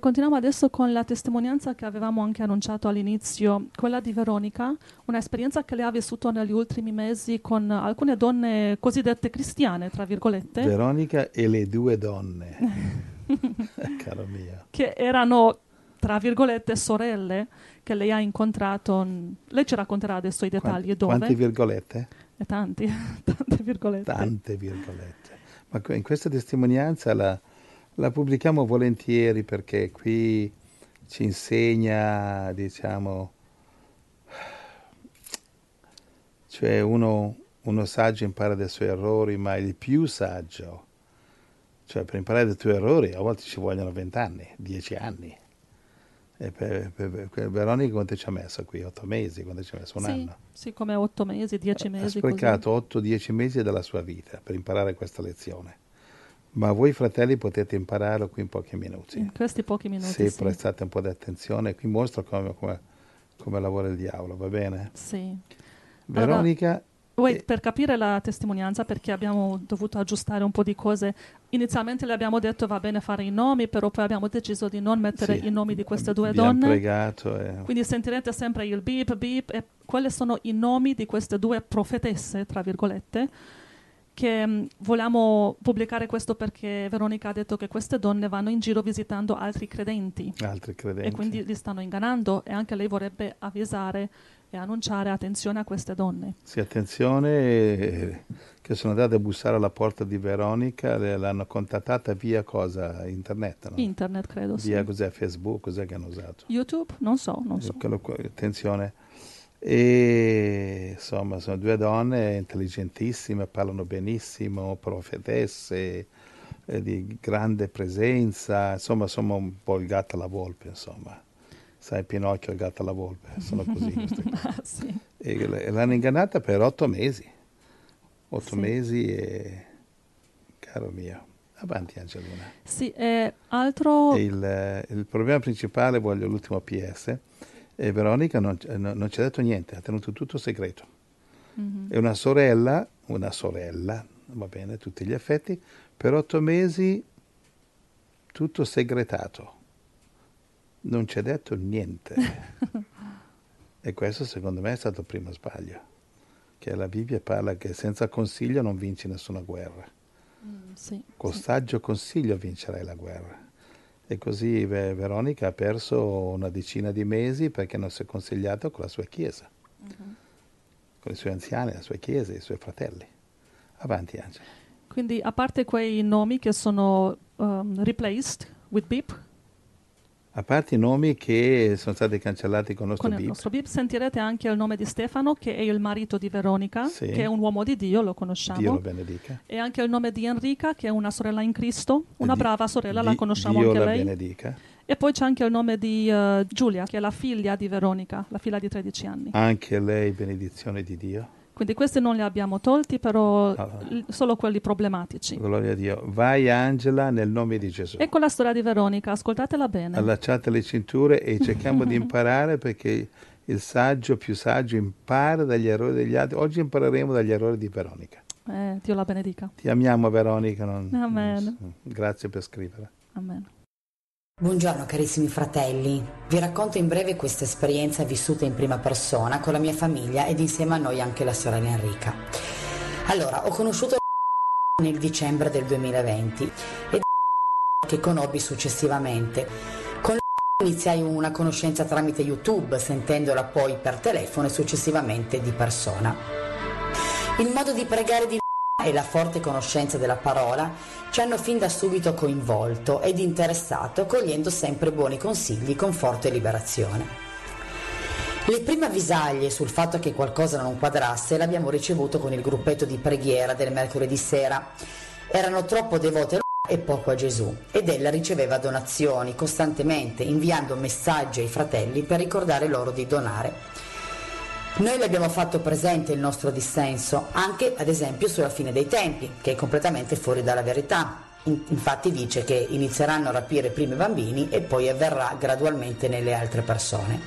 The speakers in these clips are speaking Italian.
Continuiamo adesso con la testimonianza che avevamo anche annunciato all'inizio, quella di Veronica, un'esperienza che lei ha vissuto negli ultimi mesi con alcune donne cosiddette cristiane, tra virgolette. Veronica e le due donne, caro mio. Che erano, tra virgolette, sorelle che lei ha incontrato. Lei ci racconterà adesso i dettagli. Quanti, dove? Quante virgolette? E eh, tanti, tante virgolette. Tante virgolette. Ma in questa testimonianza la la pubblichiamo volentieri perché qui ci insegna, diciamo, cioè uno, uno saggio impara dai suoi errori, ma il più saggio, cioè per imparare dai tuoi errori a volte ci vogliono vent'anni, dieci anni. E per, per, per, Veronica quanto ci ha messo qui? Otto mesi? Quanto ci ha messo? Un sì, anno? Sì, come otto mesi, dieci mesi. Ha sprecato otto, dieci mesi della sua vita per imparare questa lezione. Ma voi fratelli potete impararlo qui in pochi minuti. In questi pochi minuti. Se sì. prestate un po' di attenzione, qui mostro come, come, come lavora il diavolo, va bene? Sì. Veronica. Allora, wait, per capire la testimonianza, perché abbiamo dovuto aggiustare un po' di cose, inizialmente le abbiamo detto va bene fare i nomi, però poi abbiamo deciso di non mettere sì, i nomi di queste due donne. Pregato e... Quindi sentirete sempre il beep, beep, e quali sono i nomi di queste due profetesse, tra virgolette che mm, volevamo pubblicare questo perché Veronica ha detto che queste donne vanno in giro visitando altri credenti. Altri credenti. E quindi li stanno ingannando e anche lei vorrebbe avvisare e annunciare attenzione a queste donne. Sì, attenzione eh, che sono andate a bussare alla porta di Veronica, l'hanno contattata via cosa? Internet? No? Internet credo. Via sì. cos'è Facebook, cos'è che hanno usato? YouTube? Non so, non so. Eh, attenzione e insomma, sono due donne intelligentissime, parlano benissimo, profetesse, eh, di grande presenza, insomma, sono un po' il gatto alla volpe, insomma. Sai, Pinocchio, il gatto alla volpe, eh, sono così ah, sì. E l'hanno ingannata per otto mesi. Otto sì. mesi e... Caro mio, avanti Angelina. Sì, eh, altro... Il, il, problema principale, voglio l'ultimo PS, e Veronica non, non ci ha detto niente, ha tenuto tutto segreto. Mm-hmm. E una sorella, una sorella, va bene, tutti gli affetti, per otto mesi tutto segretato, non ci ha detto niente. e questo secondo me è stato il primo sbaglio, che la Bibbia parla che senza consiglio non vinci nessuna guerra. Mm, sì, Con sì. saggio consiglio vincerai la guerra. E così Veronica ha perso una decina di mesi perché non si è consigliato con la sua chiesa, uh-huh. con i suoi anziani, la sua chiesa, i suoi fratelli. Avanti Angela. Quindi a parte quei nomi che sono um, replaced with beep, a parte i nomi che sono stati cancellati con il nostro con il bip. nostro bip sentirete anche il nome di Stefano che è il marito di Veronica, Sì. che è un uomo di Dio, lo conosciamo. Dio lo benedica. E anche il nome di Enrica che è una sorella in Cristo, una Di- brava sorella, la conosciamo Dio anche la lei. benedica. E poi c'è anche il nome di eh, Giulia che è la figlia di Veronica, la figlia di 13 anni. Anche lei benedizione di Dio. Quindi questi non li abbiamo tolti, però allora. Ah, solo quelli problematici. Gloria a Dio. Vai Angela nel nome di Gesù. Ecco la storia di Veronica, ascoltatela bene. Allacciate le cinture e cerchiamo di imparare perché il saggio più saggio impara dagli errori degli altri. Oggi impareremo dagli errori di Veronica. Eh, Dio la benedica. Ti amiamo Veronica. Non, Amen. Non so. Grazie per scrivere. Amen. Buongiorno carissimi fratelli, vi racconto in breve questa esperienza vissuta in prima persona con la mia famiglia ed insieme a noi anche la sorella Enrica. Allora, ho conosciuto nel dicembre del 2020 e che conobbi successivamente. Con iniziai una conoscenza tramite YouTube, sentendola poi per telefono e successivamente di persona. Il modo di pregare di e la forte conoscenza della parola ci hanno fin da subito coinvolto ed interessato, cogliendo sempre buoni consigli, con forte liberazione. Le prime avvisaglie sul fatto che qualcosa non quadrasse l'abbiamo ricevuto con il gruppetto di preghiera del mercoledì sera. Erano troppo devote a e poco a Gesù ed ella riceveva donazioni costantemente inviando messaggi ai fratelli per ricordare loro di donare. Noi le abbiamo fatto presente il nostro dissenso, anche ad esempio sulla fine dei tempi, che è completamente fuori dalla verità. Infatti dice che inizieranno a rapire prima i bambini e poi avverrà gradualmente nelle altre persone.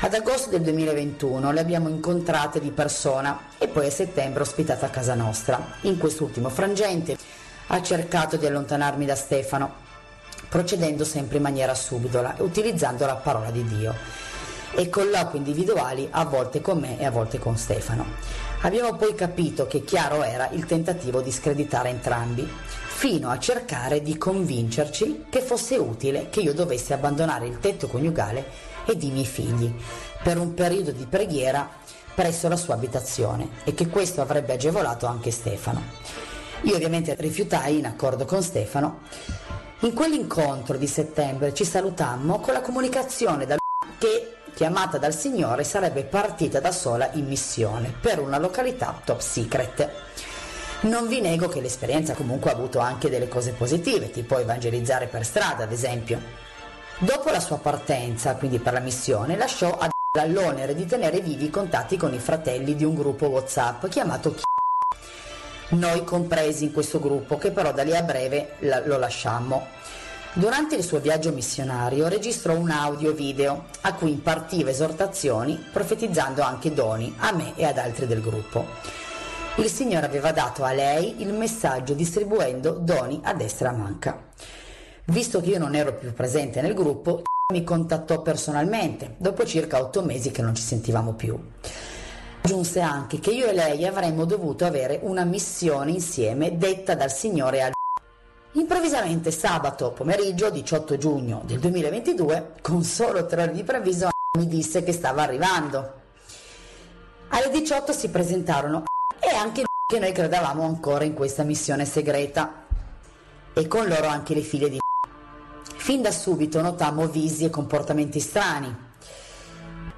Ad agosto del 2021 le abbiamo incontrate di persona e poi a settembre ospitate a casa nostra. In quest'ultimo frangente ha cercato di allontanarmi da Stefano, procedendo sempre in maniera subdola e utilizzando la parola di Dio e colloqui individuali a volte con me e a volte con Stefano. Abbiamo poi capito che chiaro era il tentativo di screditare entrambi, fino a cercare di convincerci che fosse utile che io dovessi abbandonare il tetto coniugale e i miei figli per un periodo di preghiera presso la sua abitazione e che questo avrebbe agevolato anche Stefano. Io ovviamente rifiutai in accordo con Stefano. In quell'incontro di settembre ci salutammo con la comunicazione da che chiamata dal Signore, sarebbe partita da sola in missione per una località top secret. Non vi nego che l'esperienza comunque ha avuto anche delle cose positive, tipo evangelizzare per strada, ad esempio. Dopo la sua partenza, quindi per la missione, lasciò a l'onere di tenere vivi i contatti con i fratelli di un gruppo WhatsApp chiamato Chi noi compresi in questo gruppo, che però da lì a breve lo lasciammo. Durante il suo viaggio missionario registrò un audio-video a cui impartiva esortazioni, profetizzando anche doni a me e ad altri del gruppo. Il Signore aveva dato a lei il messaggio distribuendo doni a destra manca. Visto che io non ero più presente nel gruppo, mi contattò personalmente, dopo circa otto mesi che non ci sentivamo più. Aggiunse anche che io e lei avremmo dovuto avere una missione insieme detta dal Signore al Improvvisamente sabato pomeriggio 18 giugno del 2022, con solo tre ore di preavviso, mi disse che stava arrivando. Alle 18 si presentarono e anche che noi credevamo ancora in questa missione segreta e con loro anche le figlie di Fin da subito notammo visi e comportamenti strani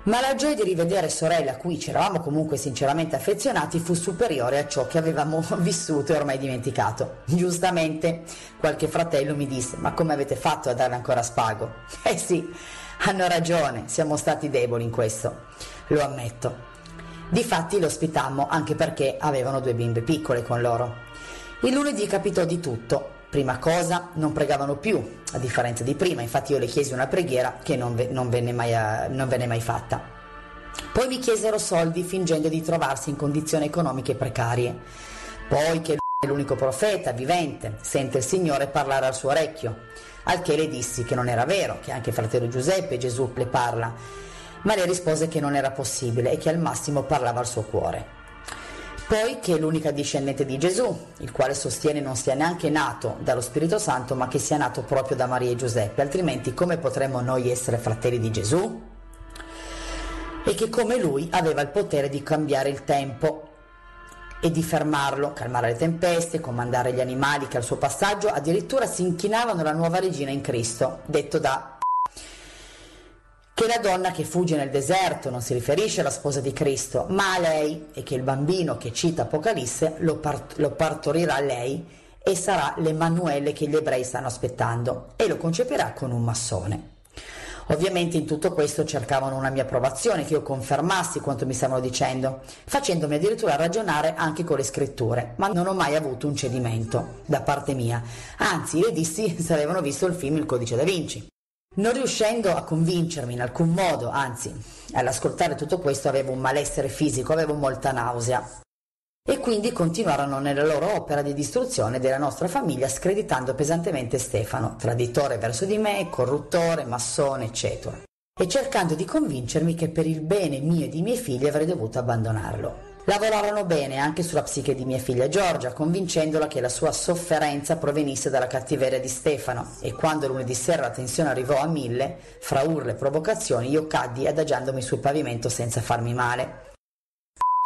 ma la gioia di rivedere sorella a cui ci eravamo comunque sinceramente affezionati fu superiore a ciò che avevamo vissuto e ormai dimenticato. Giustamente, qualche fratello mi disse, ma come avete fatto a darle ancora spago? Eh sì, hanno ragione, siamo stati deboli in questo, lo ammetto. Difatti lo ospitammo anche perché avevano due bimbe piccole con loro. Il lunedì capitò di tutto, Prima cosa, non pregavano più, a differenza di prima, infatti io le chiesi una preghiera che non, ve, non, venne, mai, non venne mai fatta. Poi mi chiesero soldi fingendo di trovarsi in condizioni economiche precarie. Poi che è l'unico profeta vivente, sente il Signore parlare al suo orecchio. Al che le dissi che non era vero, che anche fratello Giuseppe Gesù le parla, ma le rispose che non era possibile e che al massimo parlava al suo cuore poi che è l'unica discendente di Gesù, il quale sostiene non sia neanche nato dallo Spirito Santo, ma che sia nato proprio da Maria e Giuseppe, altrimenti come potremmo noi essere fratelli di Gesù? E che come lui aveva il potere di cambiare il tempo e di fermarlo, calmare le tempeste, comandare gli animali che al suo passaggio addirittura si inchinavano alla nuova regina in Cristo, detto da che la donna che fugge nel deserto non si riferisce alla sposa di Cristo, ma a lei e che il bambino che cita Apocalisse lo, part- lo partorirà lei e sarà l'Emanuele che gli ebrei stanno aspettando e lo conceperà con un massone. Ovviamente in tutto questo cercavano una mia approvazione, che io confermassi quanto mi stavano dicendo, facendomi addirittura ragionare anche con le scritture, ma non ho mai avuto un cedimento da parte mia. Anzi, le dissi se avevano visto il film Il codice da Vinci. Non riuscendo a convincermi in alcun modo, anzi, all'ascoltare tutto questo avevo un malessere fisico, avevo molta nausea. E quindi continuarono nella loro opera di distruzione della nostra famiglia, screditando pesantemente Stefano, traditore verso di me, corruttore, massone, eccetera, e cercando di convincermi che per il bene mio e di miei figli avrei dovuto abbandonarlo. Lavorarono bene anche sulla psiche di mia figlia Giorgia, convincendola che la sua sofferenza provenisse dalla cattiveria di Stefano e quando lunedì sera la tensione arrivò a mille, fra urle e provocazioni, io caddi adagiandomi sul pavimento senza farmi male.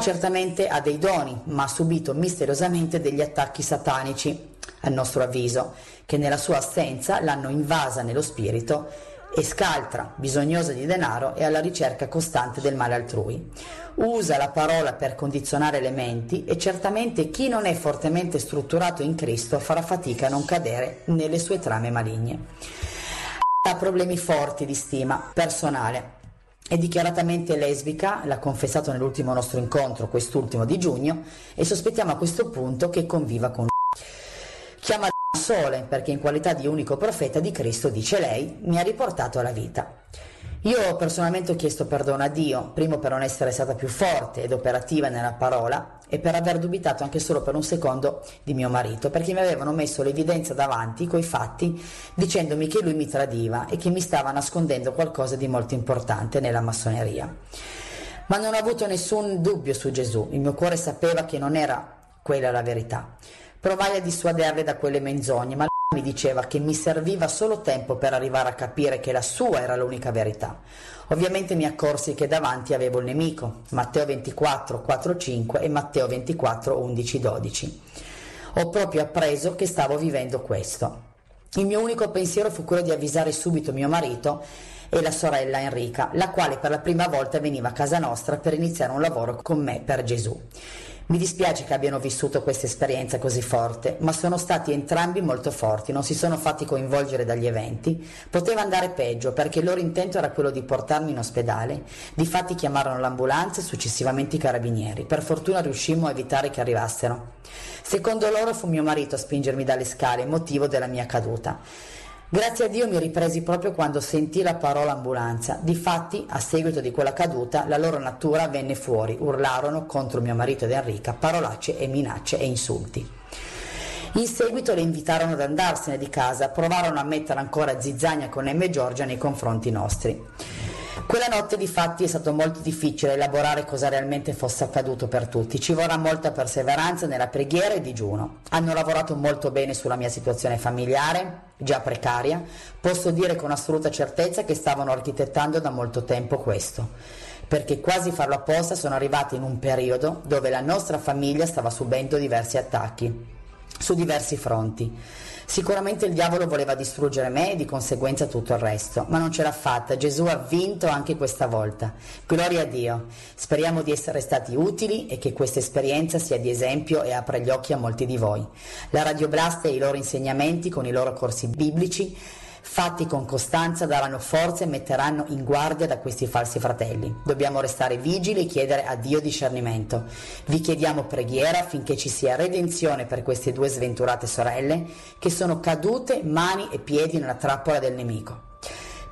Certamente ha dei doni, ma ha subito misteriosamente degli attacchi satanici, a nostro avviso, che nella sua assenza l'hanno invasa nello spirito e scaltra, bisognosa di denaro e alla ricerca costante del male altrui. Usa la parola per condizionare le menti e certamente chi non è fortemente strutturato in Cristo farà fatica a non cadere nelle sue trame maligne. Ha problemi forti di stima personale. È dichiaratamente lesbica, l'ha confessato nell'ultimo nostro incontro, quest'ultimo di giugno, e sospettiamo a questo punto che conviva con chiama sole, perché in qualità di unico profeta di Cristo, dice lei, mi ha riportato alla vita. Io personalmente ho chiesto perdono a Dio, primo per non essere stata più forte ed operativa nella parola e per aver dubitato anche solo per un secondo di mio marito, perché mi avevano messo l'evidenza davanti coi fatti dicendomi che lui mi tradiva e che mi stava nascondendo qualcosa di molto importante nella massoneria. Ma non ho avuto nessun dubbio su Gesù, il mio cuore sapeva che non era quella la verità. Provai a dissuaderle da quelle menzogne, ma mi diceva che mi serviva solo tempo per arrivare a capire che la sua era l'unica verità. Ovviamente mi accorsi che davanti avevo il nemico, Matteo 24, 4, 5 e Matteo 24, 11, 12. Ho proprio appreso che stavo vivendo questo. Il mio unico pensiero fu quello di avvisare subito mio marito e la sorella Enrica, la quale per la prima volta veniva a casa nostra per iniziare un lavoro con me per Gesù. Mi dispiace che abbiano vissuto questa esperienza così forte, ma sono stati entrambi molto forti, non si sono fatti coinvolgere dagli eventi. Poteva andare peggio perché il loro intento era quello di portarmi in ospedale. Difatti chiamarono l'ambulanza e successivamente i carabinieri. Per fortuna riuscimmo a evitare che arrivassero. Secondo loro fu mio marito a spingermi dalle scale, motivo della mia caduta. Grazie a Dio mi ripresi proprio quando sentì la parola ambulanza. Difatti, a seguito di quella caduta, la loro natura venne fuori. Urlarono contro mio marito ed Enrica parolacce e minacce e insulti. In seguito le invitarono ad andarsene di casa, provarono a mettere ancora zizzagna con M. Giorgia nei confronti nostri. Quella notte di fatti è stato molto difficile elaborare cosa realmente fosse accaduto per tutti, ci vorrà molta perseveranza nella preghiera e digiuno. Hanno lavorato molto bene sulla mia situazione familiare, già precaria, posso dire con assoluta certezza che stavano architettando da molto tempo questo, perché quasi farlo apposta sono arrivati in un periodo dove la nostra famiglia stava subendo diversi attacchi su diversi fronti. Sicuramente il diavolo voleva distruggere me e di conseguenza tutto il resto, ma non ce l'ha fatta, Gesù ha vinto anche questa volta. Gloria a Dio. Speriamo di essere stati utili e che questa esperienza sia di esempio e apra gli occhi a molti di voi. La Radio Radioblast e i loro insegnamenti con i loro corsi biblici fatti con costanza daranno forza e metteranno in guardia da questi falsi fratelli. Dobbiamo restare vigili e chiedere a Dio discernimento. Vi chiediamo preghiera affinché ci sia redenzione per queste due sventurate sorelle che sono cadute mani e piedi nella trappola del nemico.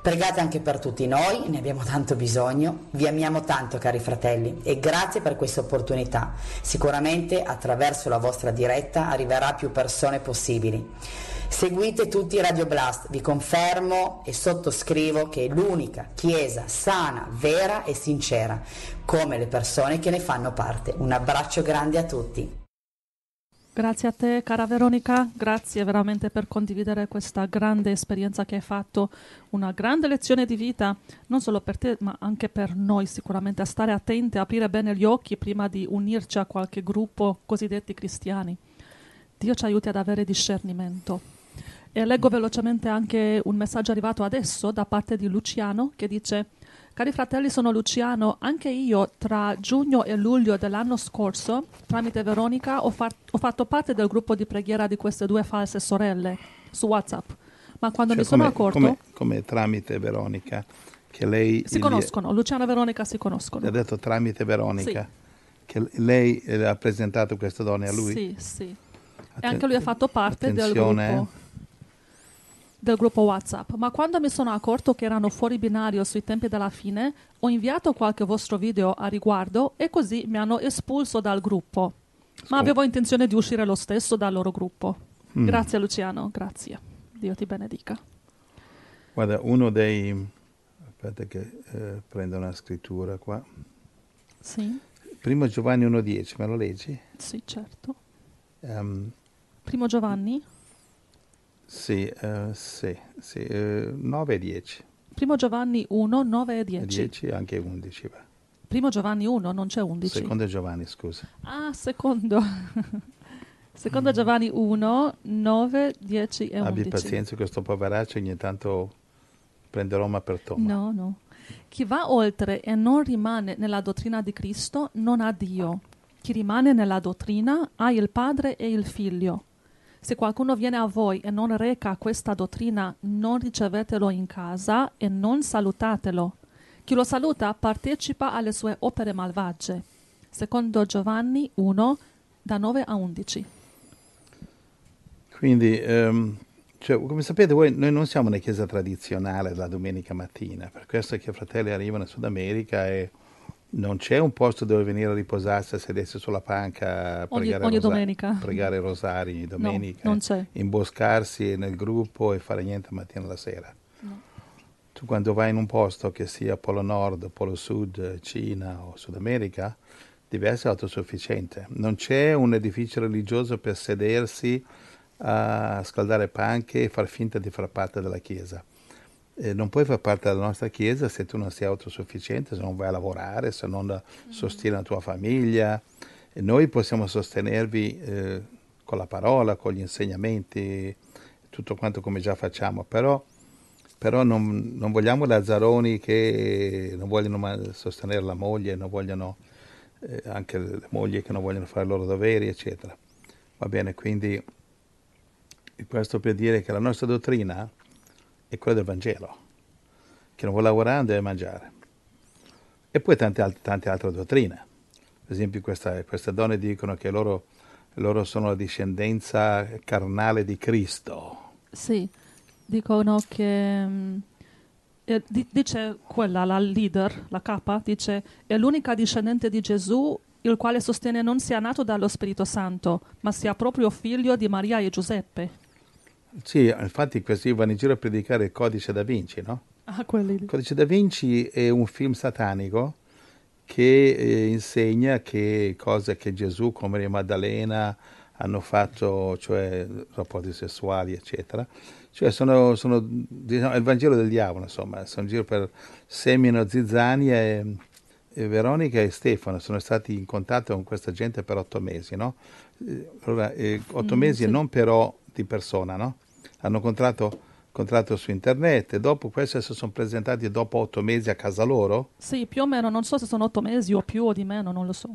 Pregate anche per tutti noi, ne abbiamo tanto bisogno, vi amiamo tanto cari fratelli e grazie per questa opportunità. Sicuramente attraverso la vostra diretta arriverà più persone possibili. Seguite tutti Radio Blast, vi confermo e sottoscrivo che è l'unica chiesa sana, vera e sincera, come le persone che ne fanno parte. Un abbraccio grande a tutti. Grazie a te cara Veronica, grazie veramente per condividere questa grande esperienza che hai fatto, una grande lezione di vita, non solo per te ma anche per noi sicuramente, a stare attenti, aprire bene gli occhi prima di unirci a qualche gruppo cosiddetti cristiani. Dio ci aiuti ad avere discernimento. E leggo velocemente anche un messaggio arrivato adesso da parte di Luciano che dice Cari fratelli, sono Luciano. Anche io tra giugno e luglio dell'anno scorso, tramite Veronica, ho, far- ho, fatto parte del gruppo di preghiera di queste due false sorelle su WhatsApp. Ma quando cioè, mi sono come, accorto. Come, come, tramite Veronica? Che lei. Si conoscono, Luciano e Veronica si conoscono. Ha detto tramite Veronica. Sì. Che lei eh, ha presentato queste donne a lui? Sì, sì. Atten- e anche lui ha fatto parte del gruppo del gruppo WhatsApp, ma quando mi sono accorto che erano fuori binario sui tempi della fine, ho inviato qualche vostro video a riguardo e così mi hanno espulso dal gruppo. Ma avevo intenzione di uscire lo stesso dal loro gruppo. Mm. Grazie Luciano, grazie. Dio ti benedica. Guarda, uno dei... Aspetta che eh, prendo una scrittura qua. Sì. Primo Giovanni 1.10, me lo leggi? Sì, certo. Um, Primo Giovanni? Sì, uh, sì, sì uh, eh, 9 e 10. Primo Giovanni 1, 9 e 10. 10 anche 11 va. Primo Giovanni 1, non c'è 11. Secondo Giovanni, scusa. Ah, secondo. secondo mm. Giovanni 1, 9, 10 e 11. Abbi pazienza questo poveraccio ogni tanto prenderò ma per tomba. No, no. Chi va oltre e non rimane nella dottrina di Cristo non ha Dio. Chi rimane nella dottrina ha il Padre e il Figlio. Se qualcuno viene a voi e non reca questa dottrina, non ricevetelo in casa e non salutatelo. Chi lo saluta partecipa alle sue opere malvagie. Secondo Giovanni 1, da 9 a 11. Quindi, um, cioè, come sapete voi, noi non siamo una chiesa tradizionale la domenica mattina, per questo è che i fratelli arrivano in Sud America e non c'è un posto dove venire a riposarsi, a sedersi sulla panca, a pregare, ogni, ogni rosa- pregare rosari ogni domenica, no, eh, imboscarsi nel gruppo e fare niente mattina alla sera. No. Tu quando vai in un posto che sia Polo Nord, Polo Sud, Cina o Sud America, devi essere autosufficiente. Non c'è un edificio religioso per sedersi a scaldare panche e far finta di far parte della Chiesa eh, non puoi far parte della nostra Chiesa se tu non sei autosufficiente, se non vai a lavorare, se non mm. sostieni la tua famiglia. E noi possiamo sostenervi eh, con la parola, con gli insegnamenti, tutto quanto come già facciamo, però, però non, non, vogliamo Lazzaroni che non vogliono sostenere la moglie, non vogliono eh, anche le mogli che non vogliono fare i loro doveri, eccetera. Va bene, quindi questo per dire che la nostra dottrina è quella del Vangelo, che non vuole lavorare non deve mangiare. E poi tante, altre, tante altre dottrine. Per esempio questa, queste donne dicono che loro, loro, sono la discendenza carnale di Cristo. Sì, dicono che... Eh, dice quella, la leader, la capa, dice è l'unica discendente di Gesù il quale sostiene non sia nato dallo Spirito Santo, ma sia proprio figlio di Maria e Giuseppe. Sì, infatti questi vanno in giro a predicare il Codice da Vinci, no? Ah, quelli lì. Il Codice da Vinci è un film satanico che eh, insegna che cose che Gesù, come le Maddalena, hanno fatto, cioè rapporti sessuali, eccetera. Cioè sono, sono diciamo, il Vangelo del diavolo, insomma, sono in giro per Semino, Zizzania e, e, Veronica e Stefano, sono stati in contatto con questa gente per otto mesi, no? Eh, allora, eh, otto mm, mesi sì. non però di persona, no? Hanno contratto contratto su internet e dopo questo si sono presentati dopo otto mesi a casa loro? Sì, più o meno, non so se sono otto mesi o più o di meno, non lo so.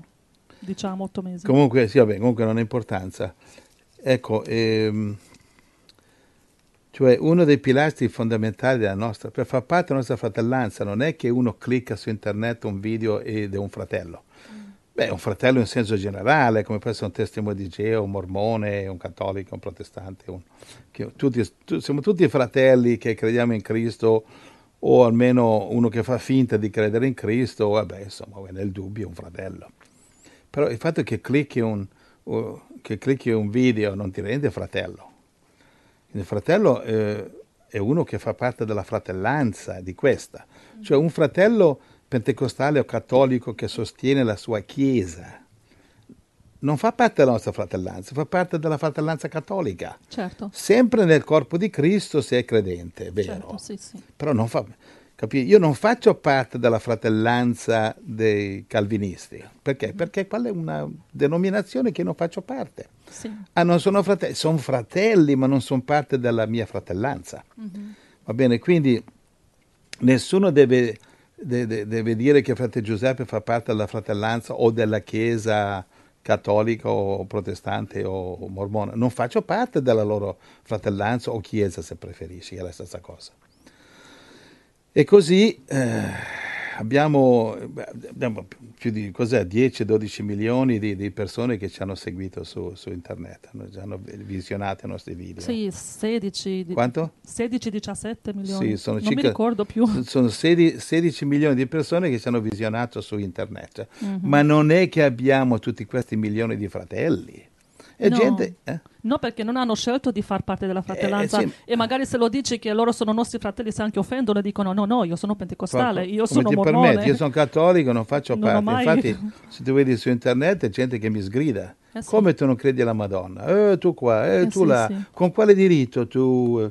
Diciamo otto mesi. Comunque, sì, vabbè, comunque non ha importanza. Ecco, ehm, cioè uno dei pilastri fondamentali della nostra, per far parte della nostra fratellanza, non è che uno clicca su internet un video ed è un fratello Beh, un fratello in senso generale, come può essere un testimone di Geo, un mormone, un cattolico, un protestante. Un... Tutti, tu, siamo tutti fratelli che crediamo in Cristo, o almeno uno che fa finta di credere in Cristo, vabbè, insomma, nel dubbio è un fratello. Però il fatto che clicchi un, che clicchi un video non ti rende fratello. Il fratello eh, è uno che fa parte della fratellanza di questa. Cioè un fratello pentecostale o cattolico che sostiene la sua Chiesa non fa parte della nostra fratellanza, fa parte della fratellanza cattolica. Certo. Sempre nel corpo di Cristo se è credente, è vero. Certo, sì, sì. Però non fa, capì? io non faccio parte della fratellanza dei calvinisti. Perché? Mm. Perché quella è una denominazione che non faccio parte. Sì. Ah, non sono fratelli, sono fratelli, ma non sono parte della mia fratellanza. Mm-hmm. Va bene, quindi nessuno deve deve, deve dire che frate Giuseppe fa parte della fratellanza o della chiesa cattolica o protestante o mormona. Non faccio parte della loro fratellanza o chiesa, se preferisci, è la stessa cosa. E così... Eh, abbiamo, abbiamo, più di 10-12 milioni di, di, persone che ci hanno seguito su, su internet, hanno, hanno visionato i nostri video. Sì, 16... Quanto? 16-17 milioni, sì, sono non circa, mi ricordo più. Sono 16, 16, milioni di persone che ci hanno visionato su internet, mm-hmm. ma non è che abbiamo tutti questi milioni di fratelli. E no. gente... Eh? No, perché non hanno scelto di far parte della eh, fratellanza. Eh, sì. E magari se lo dici che loro sono nostri fratelli, se anche offendono, dicono: no, no, io sono pentecostale, io Come sono mormone. Permetti, io sono cattolico, non faccio non parte. Mai... Infatti, se tu vedi su internet, c'è gente che mi sgrida. Eh, sì. Come tu non credi alla Madonna? Eh, tu qua, eh, eh, tu sì, là. Con quale diritto tu...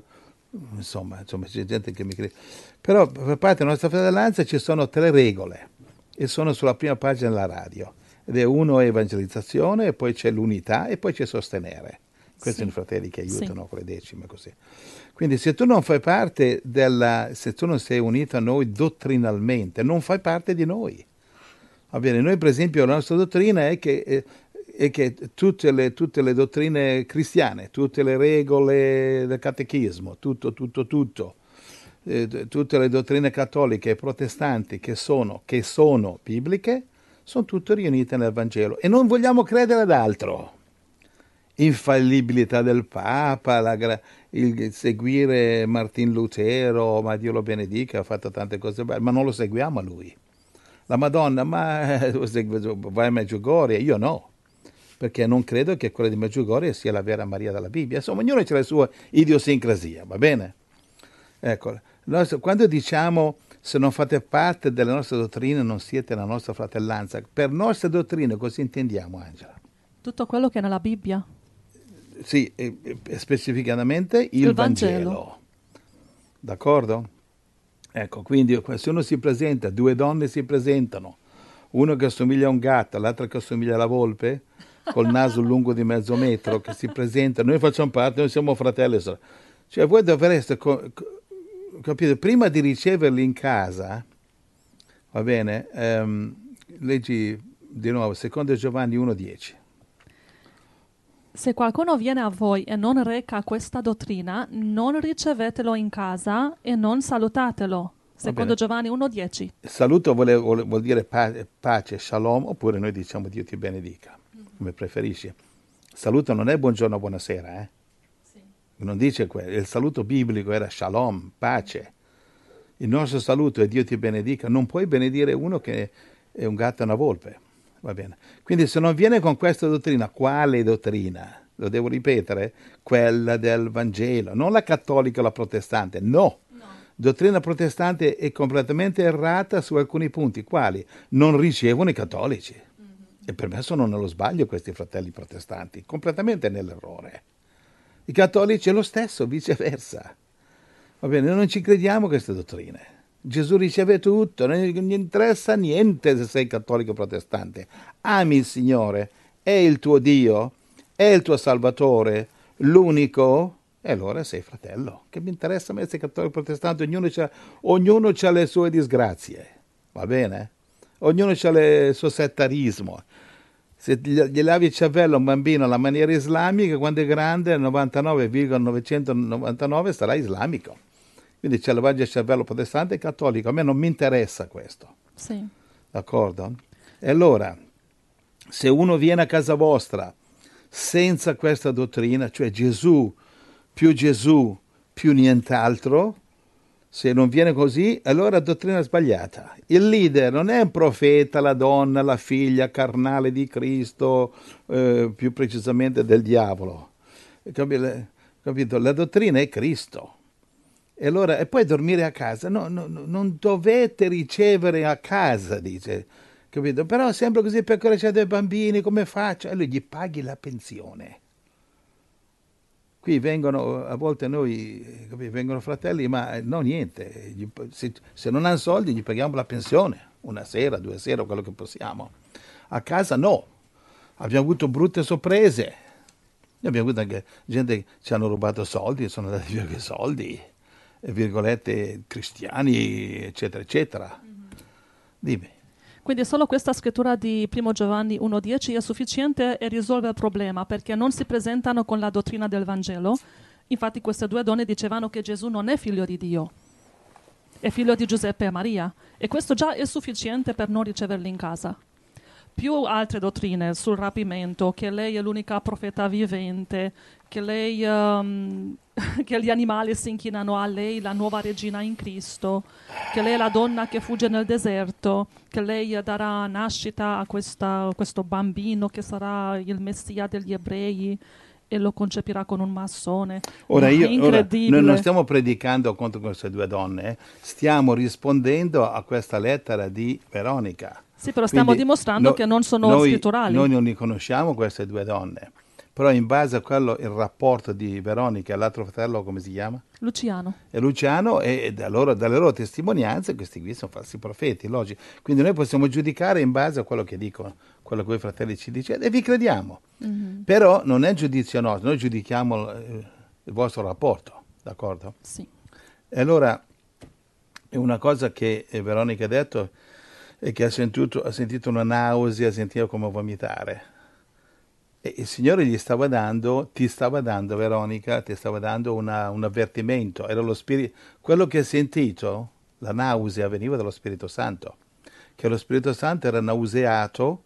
Insomma, insomma, c'è gente che mi crede. Però per parte della nostra fratellanza ci sono tre regole e sono sulla prima pagina della radio ed è uno evangelizzazione, e poi c'è l'unità e poi c'è sostenere. Questi sì. sono i fratelli che aiutano sì. con le decime così. Quindi se tu non fai parte della, se tu non sei unito a noi dottrinalmente, non fai parte di noi. Va bene, noi per esempio la nostra dottrina è che, è, eh, è che tutte, le, tutte, le, dottrine cristiane, tutte le regole del catechismo, tutto, tutto, tutto, eh, tutte le dottrine cattoliche e protestanti che sono, che sono bibliche, sono tutte riunite nel Vangelo e non vogliamo credere ad altro. Infallibilità del Papa, gra- il seguire Martin Lutero, ma Dio lo benedica, ha fatto tante cose belle, ma non lo seguiamo a lui. La Madonna, ma eh, vai a Meggiugorie, io no, perché non credo che quella di Meggiugorie sia la vera Maria della Bibbia. Insomma, ognuno ha la sua idiosincrasia, va bene? Ecco, quando diciamo se non fate parte delle nostre dottrine non siete la nostra fratellanza. Per nostre dottrine cosa intendiamo, Angela? Tutto quello che è nella Bibbia. Sì, e, e specificatamente il, il Vangelo. Vangelo. D'accordo? Ecco, quindi se uno si presenta, due donne si presentano, uno che assomiglia a un gatto, l'altro che assomiglia alla volpe, col naso lungo di mezzo metro, che si presenta, noi facciamo parte, noi siamo fratelli e sorelle. Cioè voi dovreste... Co- co- capito, prima di riceverli in casa, va bene, ehm, leggi di nuovo, secondo Giovanni 1.10. Se qualcuno viene a voi e non reca questa dottrina, non ricevetelo in casa e non salutatelo. Secondo Giovanni 1.10. Saluto vuole, vuole, vuol dire pace, pace, shalom, oppure noi diciamo Dio ti benedica, mm-hmm. come preferisci. Saluto non è buongiorno, buonasera, eh? non dice quello, il saluto biblico era shalom, pace. Il nostro saluto è Dio ti benedica, non puoi benedire uno che è un gatto e una volpe. Va bene. Quindi se non viene con questa dottrina, quale dottrina? Lo devo ripetere? Quella del Vangelo, non la cattolica o la protestante, no. Dottrina protestante è completamente errata su alcuni punti, quali non ricevono i cattolici. Mm-hmm. E per me sono nello sbaglio questi fratelli protestanti, completamente nell'errore. I cattolici è lo stesso, viceversa. Va bene, noi non ci crediamo a queste dottrine. Gesù riceve tutto, non gli interessa niente se sei cattolico o protestante. Ami il Signore, è il tuo Dio, è il tuo Salvatore, l'unico, e allora sei fratello. Che mi interessa a me se cattolico o protestante, ognuno ha le sue disgrazie, va bene? Ognuno ha il suo settarismo, se gli lavi il cervello a un bambino alla maniera islamica, quando è grande, 99,999 sarà islamico. Quindi c'è lavaggio del cervello protestante e cattolico. A me non mi interessa questo. Sì. D'accordo? E allora, se uno viene a casa vostra senza questa dottrina, cioè Gesù, più Gesù, più nient'altro, se non viene così, allora dottrina sbagliata. Il leader non è un profeta, la donna, la figlia carnale di Cristo, eh, più precisamente del diavolo. Capito? La dottrina è Cristo. E, allora, e poi dormire a casa. No, no, non dovete ricevere a casa, dice. Capito? Però sembra così per crescere dei bambini, come faccio? E lui gli paghi la pensione. Qui vengono, a volte noi, capì, vengono fratelli, ma eh, no niente, se, se non hanno soldi gli paghiamo la pensione, una sera, due sere, quello che possiamo. A casa no, abbiamo avuto brutte sorprese, abbiamo avuto anche gente che ci hanno rubato soldi, sono andati via con soldi, virgolette, cristiani, eccetera, eccetera. Mm-hmm. Dimmi. Quindi solo questa scrittura di 1 Giovanni 1.10 è sufficiente e risolve il problema perché non si presentano con la dottrina del Vangelo. Infatti queste due donne dicevano che Gesù non è figlio di Dio, è figlio di Giuseppe e Maria e questo già è sufficiente per non riceverli in casa. Più altre dottrine sul rapimento, che lei è l'unica profeta vivente, che lei um, che gli animali si inchinano a lei, la nuova regina in Cristo, che lei è la donna che fugge nel deserto, che lei darà nascita a questa, questo bambino che sarà il messia degli ebrei e lo concepirà con un massone. Ora, Ma io, ora noi non stiamo predicando contro queste due donne, eh. stiamo rispondendo a questa lettera di Veronica. Sì, però stiamo Quindi, dimostrando no, che non sono noi, scritturali. Noi non li conosciamo queste due donne. Però in base a quello il rapporto di Veronica all'altro fratello, come si chiama? Luciano. E Luciano, e da loro, dalle loro testimonianze, questi qui sono falsi profeti, logico. Quindi noi possiamo giudicare in base a quello che dicono, quello che voi fratelli ci dicono, e vi crediamo. Mm-hmm. Però non è giudizio nostro, noi giudichiamo eh, il, vostro rapporto, d'accordo? Sì. E allora, è una cosa che eh, Veronica ha detto, e che ha sentito, ha sentito una nausea, sentiva come vomitare e il Signore gli stava dando, ti stava dando, Veronica, ti stava dando una, un avvertimento. Era lo spirito, quello che hai sentito, la nausea, veniva dallo Spirito Santo. Che lo Spirito Santo era nauseato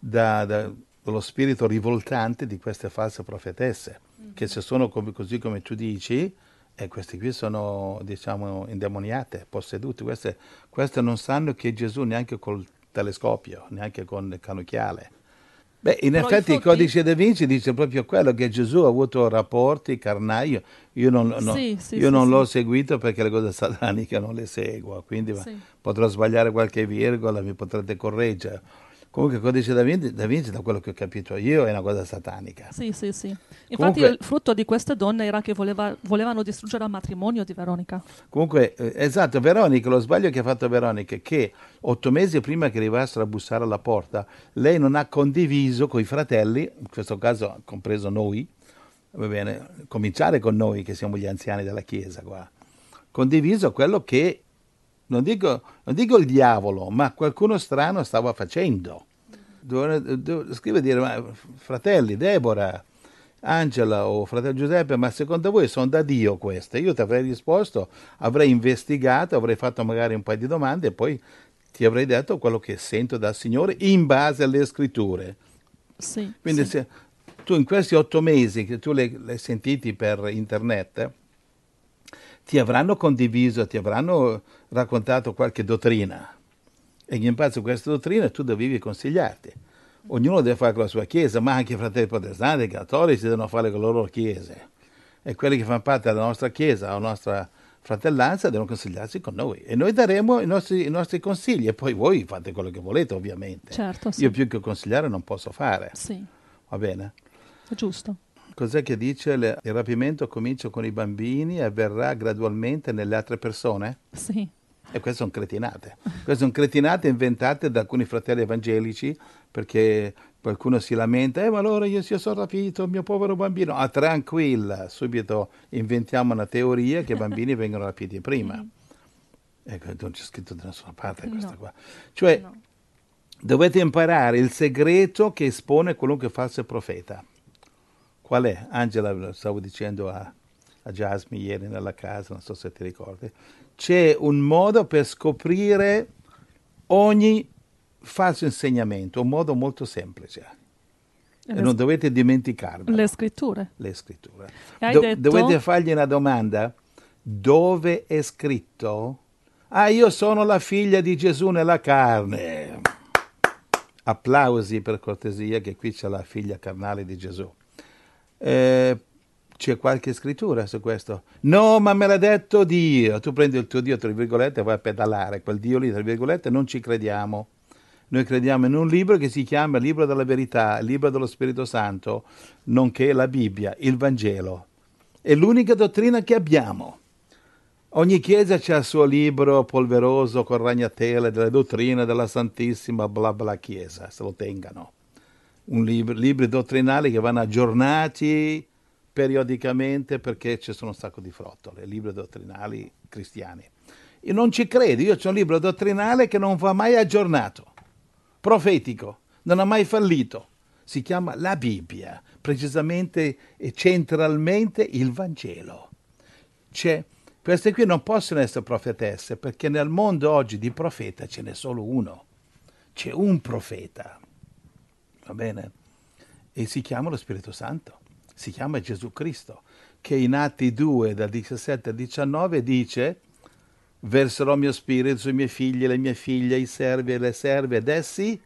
da, da, dallo spirito rivoltante di queste false profetesse. Mm-hmm. Che se sono come, così come tu dici, e eh, queste qui sono, diciamo, indemoniate, possedute. Queste, queste non sanno che Gesù neanche col telescopio, neanche con il canocchiale Beh, in effetti il codice De Vinci dice proprio quello, che Gesù ha avuto rapporti, carnaio. Io non, no, sì, sì, io sì, non l'ho seguito perché le cose sataniche non le seguo, quindi potrò sbagliare qualche virgola, mi potrete correggere Comunque, il codice da Vinci, da Vinci, da quello che ho capito io, è una cosa satanica. Sì, sì, sì. Infatti, comunque, il frutto di queste donne era che voleva, volevano distruggere il matrimonio di Veronica. Comunque, eh, esatto, Veronica, lo sbaglio che ha fatto Veronica è che otto mesi prima che arrivassero a bussare alla porta, lei non ha condiviso con i fratelli, in questo caso compreso noi, va bene, cominciare con noi che siamo gli anziani della Chiesa qua, condiviso quello che non dico, non dico il diavolo, ma qualcuno strano stava facendo. Scrive e dire, ma fratelli, Deborah, Angela o fratello Giuseppe, ma secondo voi sono da Dio queste? Io ti avrei risposto, avrei investigato, avrei fatto magari un paio di domande e poi ti avrei detto quello che sento dal Signore in base alle scritture. Sì, Quindi sì. Se tu in questi otto mesi che tu le hai sentiti per internet, ti avranno condiviso, ti avranno raccontato qualche dottrina e in base a questa dottrina tu dovevi consigliarti. Ognuno deve fare con la sua chiesa, ma anche i fratelli protestanti, i cattolici devono fare con le loro chiese. E quelli che fanno parte della nostra chiesa, della nostra fratellanza, devono consigliarsi con noi. E noi daremo i nostri, i nostri consigli e poi voi fate quello che volete, ovviamente. Certo, sì. Io più che consigliare non posso fare. Sì. Va bene? È giusto. Cos'è che dice? Il rapimento comincia con i bambini e avverrà gradualmente nelle altre persone? Sì. E queste sono cretinate. Queste sono cretinate inventate da alcuni fratelli evangelici perché qualcuno si lamenta, eh ma allora io, io sono rapito, mio povero bambino. Ah, tranquilla, subito inventiamo una teoria che i bambini vengono rapiti prima. Mm. Ecco, non c'è scritto da nessuna parte questa no. qua. Cioè, no. dovete imparare il segreto che espone qualunque falso profeta. Qual è? Angela, lo stavo dicendo a, a Jasmine ieri nella casa, non so se ti ricordi c'è un modo per scoprire ogni falso insegnamento, un modo molto semplice. E non dovete dimenticarlo. Le scritture. Le scritture. Do- detto... Dovete fargli una domanda. Dove è scritto? Ah, io sono la figlia di Gesù nella carne. Applausi per cortesia che qui c'è la figlia carnale di Gesù. Eh, c'è qualche scrittura su questo. No, ma me l'ha detto Dio. Tu prendi il tuo Dio, tra virgolette, e vai a pedalare. Quel Dio lì, tra virgolette, non ci crediamo. Noi crediamo in un libro che si chiama Libro della Verità, Libro dello Spirito Santo, nonché la Bibbia, il Vangelo. È l'unica dottrina che abbiamo. Ogni chiesa ha il suo libro polveroso con ragnatele della dottrina della Santissima bla bla Chiesa, se lo tengano. Un libro, libri dottrinali che vanno aggiornati periodicamente perché ci sono un sacco di frottole, libri dottrinali cristiani. E non ci credo, io ho un libro dottrinale che non va mai aggiornato, profetico, non ha mai fallito. Si chiama la Bibbia, precisamente e centralmente il Vangelo. C'è, queste qui non possono essere profetesse perché nel mondo oggi di profeta ce n'è solo uno. C'è un profeta, va bene? E si chiama lo Spirito Santo si chiama Gesù Cristo, che in Atti 2, dal 17 al 19, dice «Verserò mio spirito sui miei figli e le mie figlie, i servi e le serve, ed essi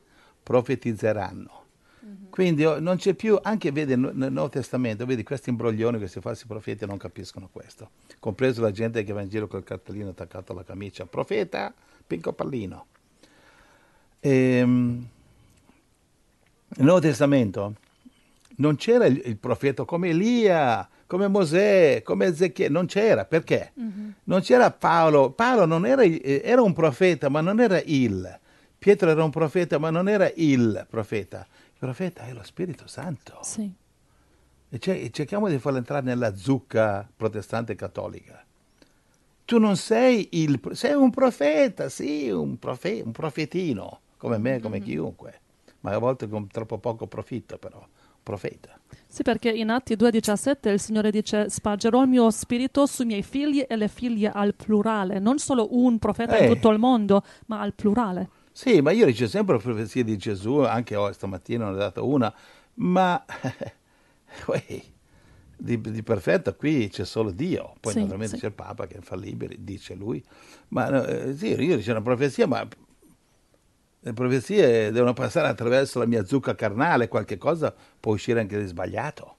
profetizzeranno». Mm-hmm. Quindi oh, non c'è più, anche vedi nel Nuovo Testamento, vedi questi imbroglioni, questi falsi profeti non capiscono questo, compreso la gente che va in giro col cartellino attaccato alla camicia, profeta, pinco pallino. E, ehm, nel Nuovo Testamento non c'era il, il profeta come Elia, come Mosè, come Ezechiele, non c'era, perché? Mm-hmm. Non c'era Paolo, Paolo non era, eh, era, un profeta, ma non era il, Pietro era un profeta, ma non era il profeta, il profeta è lo Spirito Santo. Sì. E, e cerchiamo di farlo entrare nella zucca protestante cattolica. Tu non sei il, sei un profeta, sì, un, profe, un profetino, come me, come mm-hmm. chiunque, ma a volte con troppo poco profitto però profeta. Sì, perché in Atti 2,17 il Signore dice spargerò il mio spirito sui miei figli e le figlie al plurale, non solo un profeta eh. in tutto il mondo, ma al plurale. Sì, ma io dice sempre le profezie di Gesù, anche oh, stamattina ne ho dato una, ma di, di, perfetta qui c'è solo Dio, poi sì, naturalmente sì. c'è il Papa che è infallibile, dice lui, ma eh, sì, io dice una profezia, ma le profezie devono passare attraverso la mia zucca carnale, qualche cosa può uscire anche di sbagliato.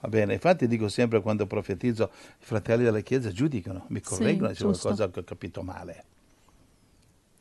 Va bene, infatti dico sempre quando profetizzo, i fratelli della Chiesa giudicano, mi correggono sì, se qualcosa che ho capito male.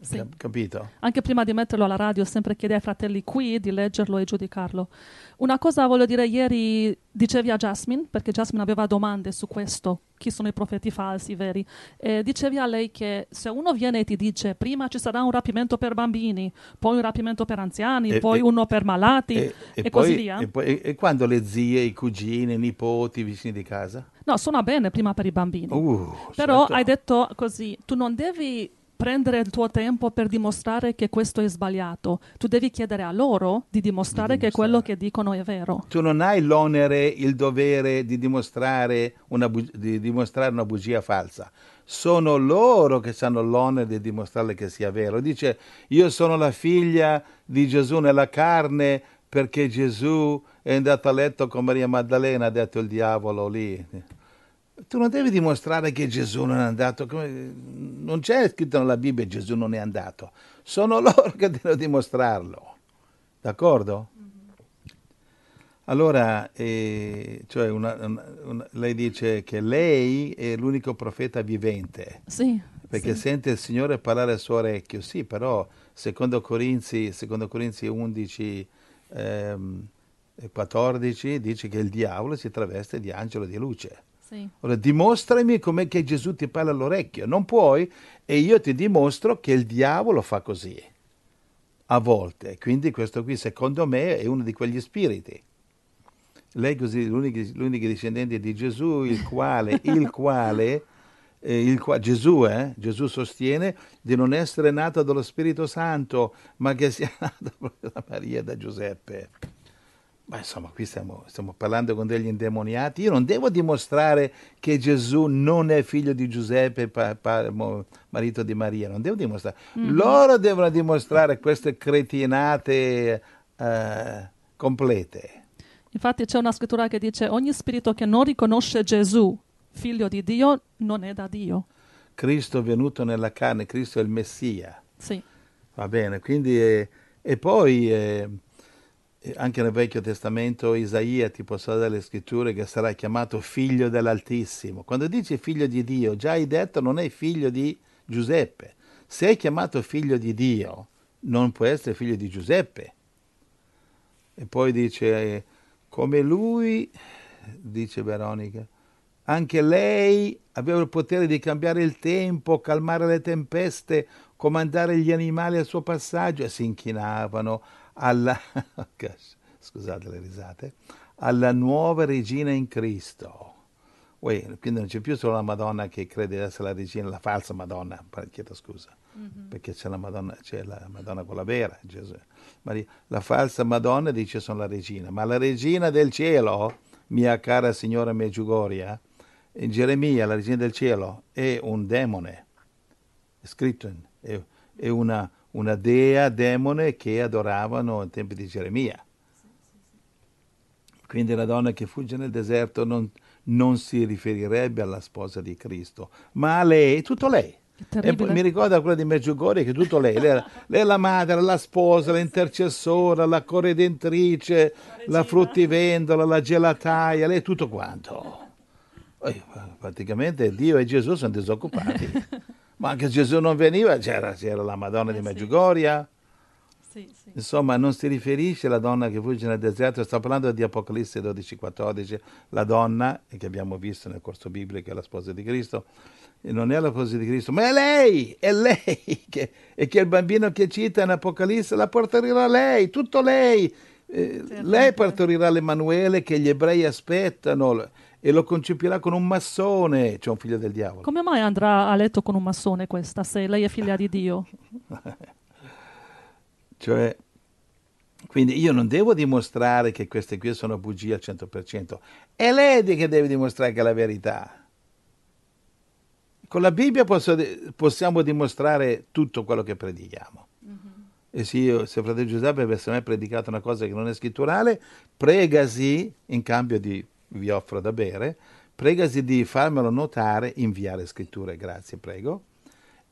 Sì. Capito? Anche prima di metterlo alla radio, sempre chiedere ai fratelli qui di leggerlo e giudicarlo. Una cosa voglio dire, ieri dicevi a Jasmine, perché Jasmine aveva domande su questo, chi sono i profeti falsi, veri, e dicevi a lei che se uno viene e ti dice prima ci sarà un rapimento per bambini, poi un rapimento per anziani, e, poi e, uno per malati e, e poi, così via. Poi, e, quando le zie, i cugini, i nipoti, i vicini di casa? No, suona bene prima per i bambini. Uh, Però certo. hai detto così, tu non devi prendere il tuo tempo per dimostrare che questo è sbagliato, tu devi chiedere a loro di dimostrare, di dimostrare. che quello che dicono è vero. Tu non hai l'onere, il dovere di dimostrare una, bu- di dimostrare una bugia falsa. Sono loro che hanno l'onere di dimostrare che sia vero. Dice, io sono la figlia di Gesù nella carne perché Gesù è andato a letto con Maria Maddalena, ha detto il diavolo lì tu non devi dimostrare che Gesù non è andato, non c'è scritto nella Bibbia che Gesù non è andato, sono loro che devono dimostrarlo, d'accordo? Mm-hmm. Allora, eh, cioè una, una, una, lei dice che lei è l'unico profeta vivente. Sì. Perché sì. sente il Signore parlare al suo orecchio. Sì, però, secondo Corinzi, secondo Corinzi 11, ehm, 14, dice che il diavolo si traveste di angelo di luce. Sì. Ora dimostrami com'è che Gesù ti parla all'orecchio, non puoi e io ti dimostro che il diavolo fa così a volte, quindi questo qui secondo me è uno di quegli spiriti. Lei così, l'unico, discendente di Gesù, il quale, il quale, eh, il qua, Gesù, eh, Gesù sostiene di non essere nato dallo Spirito Santo, ma che sia nato da Maria e da Giuseppe. Ma insomma, qui stiamo, stiamo, parlando con degli indemoniati. Io non devo dimostrare che Gesù non è figlio di Giuseppe, pa, pa, marito di Maria. Non devo dimostrare. Mm-hmm. Loro devono dimostrare queste cretinate eh, complete. Infatti c'è una scrittura che dice ogni spirito che non riconosce Gesù, figlio di Dio, non è da Dio. Cristo è venuto nella carne, Cristo è il Messia. Sì. Va bene, quindi... Eh, e poi... Eh, eh, anche nel Vecchio Testamento Isaia ti può dare le scritture che sarà chiamato figlio dell'Altissimo. Quando dice figlio di Dio, già hai detto non è figlio di Giuseppe. Se è chiamato figlio di Dio, non può essere figlio di Giuseppe. E poi dice, come lui, dice Veronica, anche lei aveva il potere di cambiare il tempo, calmare le tempeste, comandare gli animali al suo passaggio e si inchinavano alla, oh, scusate le risate, alla nuova regina in Cristo. Uè, quindi non c'è più solo la Madonna che crede di essere la regina, la falsa Madonna, chiedo scusa, mm-hmm. perché c'è la, Madonna, c'è la Madonna con la vera, Gesù. Maria. La falsa Madonna dice sono la regina, ma la regina del cielo, mia cara signora Meggiugoria, in Geremia, la regina del cielo, è un demone, è scritto, è, è una, una dea demone che adoravano ai tempi di Geremia. Quindi la donna che fugge nel deserto non, non si riferirebbe alla sposa di Cristo, ma a lei, tutto lei. E mi ricorda quella di Meggiugori che tutto lei, lei, lei è la madre, la sposa, l'intercessora, la corredentrice, la, la fruttivendola, la gelataia, lei è tutto quanto. Praticamente Dio e Gesù sono disoccupati. Ma anche Gesù non veniva, c'era, c'era la Madonna eh, di Meggiugoria. Sì. Sì, sì. Insomma, non si riferisce alla donna che fugge nel deserto, sto parlando di Apocalisse 12-14, la donna eh, che abbiamo visto nel corso biblico è la sposa di Cristo, e non è la sposa di Cristo, ma è lei, è lei, che, e che il bambino che cita in Apocalisse la partorirà lei, tutto lei, eh, lei partorirà l'Emanuele che gli ebrei aspettano, e lo concepirà con un massone, cioè un figlio del diavolo. Come mai andrà a letto con un massone questa, se lei è figlia di Dio? cioè, quindi io non devo dimostrare che queste qui sono bugie al 100%, è lei che deve dimostrare che è la verità. Con la Bibbia posso, possiamo dimostrare tutto quello che predichiamo. Mm-hmm. E se, io, se fratello Giuseppe avesse mai predicato una cosa che non è scritturale, pregasi in cambio di vi offro da bere, pregasi di farmelo notare, inviare scritture, grazie, prego,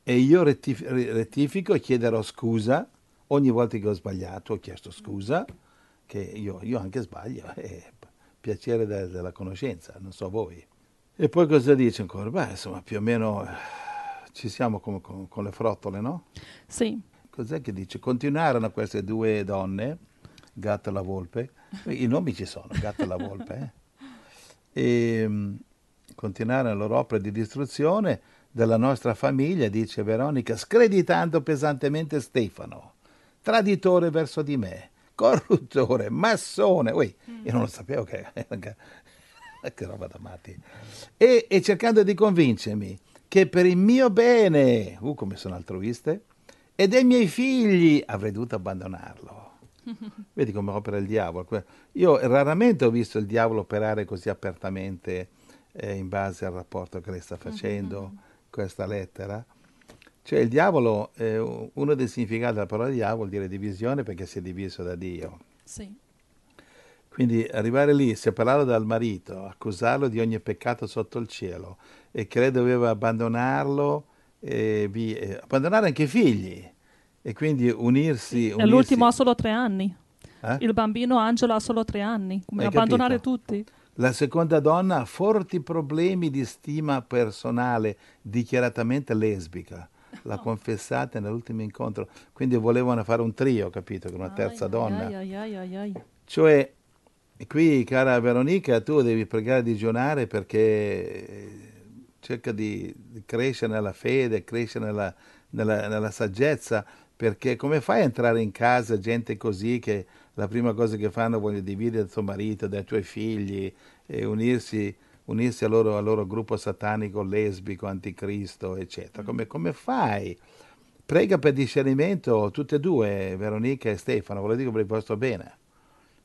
e io rettifico e chiederò scusa ogni volta che ho sbagliato, ho chiesto scusa, che io, io anche sbaglio, è piacere de- della conoscenza, non so voi. E poi cosa dice ancora? Beh, insomma, più o meno eh, ci siamo con, con, con le frottole, no? Sì. Cos'è che dice? Continuarono queste due donne, gatto e la volpe, i nomi ci sono, gatto e la volpe, eh? e mm, continuare la loro opera di distruzione della nostra famiglia, dice Veronica, screditando pesantemente Stefano, traditore verso di me, corruttore, massone, Ui, mm. io non lo sapevo che, era. che roba da matti, e, e cercando di convincermi che per il mio bene, uh, come sono altruiste, e dei miei figli avrei dovuto abbandonarlo. Vedi come opera il diavolo. Io raramente ho visto il diavolo operare così apertamente eh, in base al rapporto che lei sta mm-hmm. facendo, mm-hmm. questa lettera. Cioè il diavolo, eh, uno dei significati della parola diavolo vuol dire divisione perché si è diviso da Dio. Sì. Quindi arrivare lì, separarlo dal marito, accusarlo di ogni peccato sotto il cielo e che lei doveva abbandonarlo, eh, vi, eh, abbandonare anche i figli e quindi unirsi... unirsi. L'ultimo ha solo tre anni. Eh? Il bambino Angelo ha solo tre anni. Come abbandonare capito? tutti. La seconda donna ha forti problemi di stima personale, dichiaratamente lesbica. L'ha oh. confessata nell'ultimo incontro. Quindi volevano fare un trio, capito, con una terza ai, donna. Ai, ai, ai, cioè, qui, cara Veronica, tu devi pregare di digiunare perché eh, cerca di, di crescere nella fede, crescere nella, nella, nella saggezza perché come fai a entrare in casa gente così che la prima cosa che fanno voglio dividere tuo marito dai tuoi figli e unirsi, unirsi al, loro, al, loro, gruppo satanico, lesbico, anticristo, eccetera. Mm. Come, come, fai? Prega per discernimento tutte e due, Veronica e Stefano, ve lo dico per il vostro bene.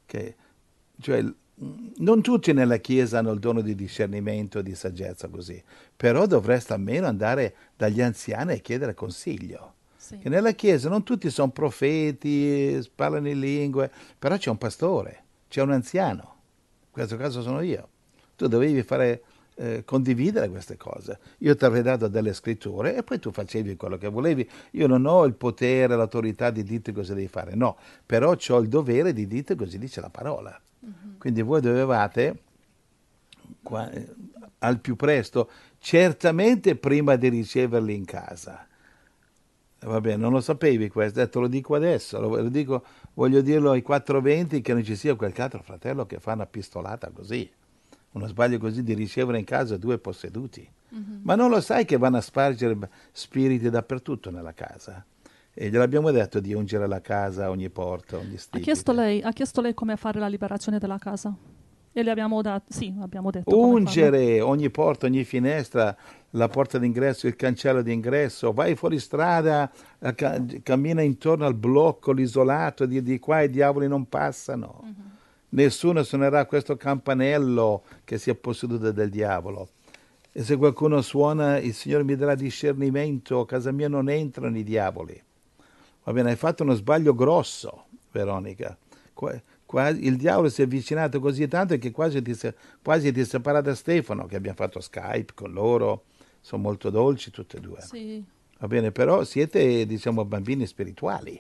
Che, cioè, mm, non tutti nella Chiesa hanno il dono di discernimento e di saggezza così, però dovreste almeno andare dagli anziani e chiedere consiglio sì. Che nella Chiesa non tutti sono profeti, parlano in lingue, però c'è un pastore, c'è un anziano. In questo caso sono io. Tu dovevi fare, eh, condividere queste cose. Io ti avrei dato delle scritture e poi tu facevi quello che volevi. Io non ho il potere, l'autorità di dirti cosa devi fare, no, però ho il dovere di dirti così dice la parola. Mm-hmm. Quindi voi dovevate eh, al più presto, certamente prima di riceverli in casa, eh, va bene, non lo sapevi questo, eh, te lo dico adesso, lo, lo dico, voglio dirlo ai 420 che non ci sia qualche altro fratello che fa una pistolata così, uno sbaglio così di ricevere in casa due posseduti. Mm-hmm. Ma non lo sai che vanno a spargere spiriti dappertutto nella casa? E gliel'abbiamo detto di ungere la casa, ogni porta, ogni stipite. Ha ha chiesto lei come fare la liberazione della casa? E le abbiamo dato, sì, abbiamo detto. Ungere ogni porta, ogni finestra, la porta d'ingresso, il cancello d'ingresso, vai fuori strada, eh, cammina intorno al blocco, l'isolato, di, di qua i diavoli non passano. Uh-huh. Nessuno suonerà questo campanello che sia posseduto del diavolo. E se qualcuno suona, il Signore mi darà discernimento, a casa mia non entrano i diavoli. Va bene, hai fatto uno sbaglio grosso, Veronica quasi, il diavolo si è avvicinato così tanto che quasi ti, quasi ti separa da Stefano, che abbiamo fatto Skype con loro, sono molto dolci tutte e due. Sì. Va bene, però siete, diciamo, bambini spirituali.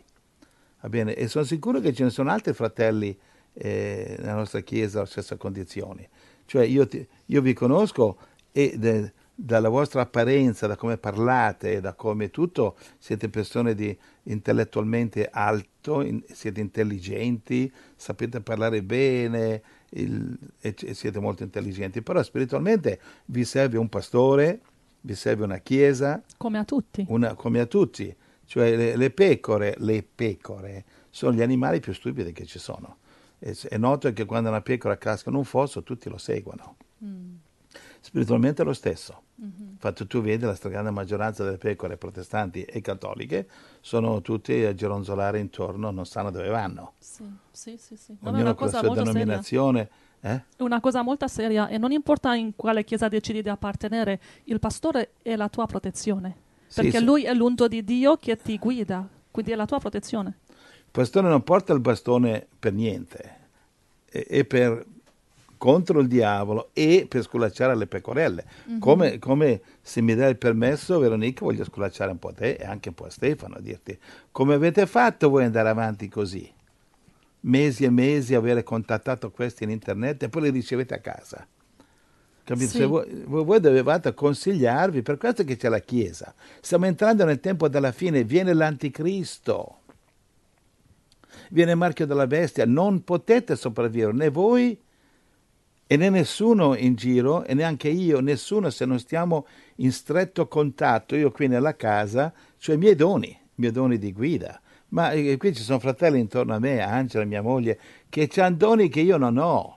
Va bene, e sono sicuro che ce ne sono altri fratelli eh, nella nostra Chiesa alla stessa condizione. Cioè, io, ti, io vi conosco e de, dalla vostra apparenza, da come parlate, da come tutto, siete persone di, intellettualmente alto, in, siete intelligenti, sapete parlare bene il, e, e siete molto intelligenti, però spiritualmente vi serve un pastore, vi serve una chiesa. Come a tutti. Una, come a tutti. Cioè le, le, pecore, le pecore sono gli animali più stupidi che ci sono. E, è noto che quando una pecora casca in un fosso tutti lo seguono. Mm Spiritualmente lo stesso. Mm-hmm. Infatti tu vedi la stragrande maggioranza delle pecore protestanti e cattoliche sono tutte a gironzolare intorno, non sanno dove vanno. Sì, sì, sì. sì. Ognuno è una cosa con la sua denominazione. Seria. Eh? È una cosa molto seria e non importa in quale chiesa decidi di appartenere, il pastore è la tua protezione, sì, perché sì. lui è l'unto di Dio che ti guida, quindi è la tua protezione. Il pastore non porta il bastone per niente, e, e per contro il diavolo e per scolacciare le pecorelle. Mm-hmm. Come, come, se mi dai il permesso, Veronica, voglio scolacciare un po' te e anche un po' a Stefano, dirti come avete fatto voi andare avanti così? Mesi e mesi avere contattato questi in internet e poi li ricevete a casa. Capito? Sì. Voi, voi, dovevate consigliarvi, per questo che c'è la Chiesa. Stiamo entrando nel tempo della fine, viene l'anticristo, viene il marchio della bestia, non potete sopravvivere né voi e né nessuno in giro, e neanche io, nessuno se non stiamo in stretto contatto, io qui nella casa, cioè i miei doni, i miei doni di guida. Ma eh, qui ci sono fratelli intorno a me, Angela, mia moglie, che hanno doni che io non ho.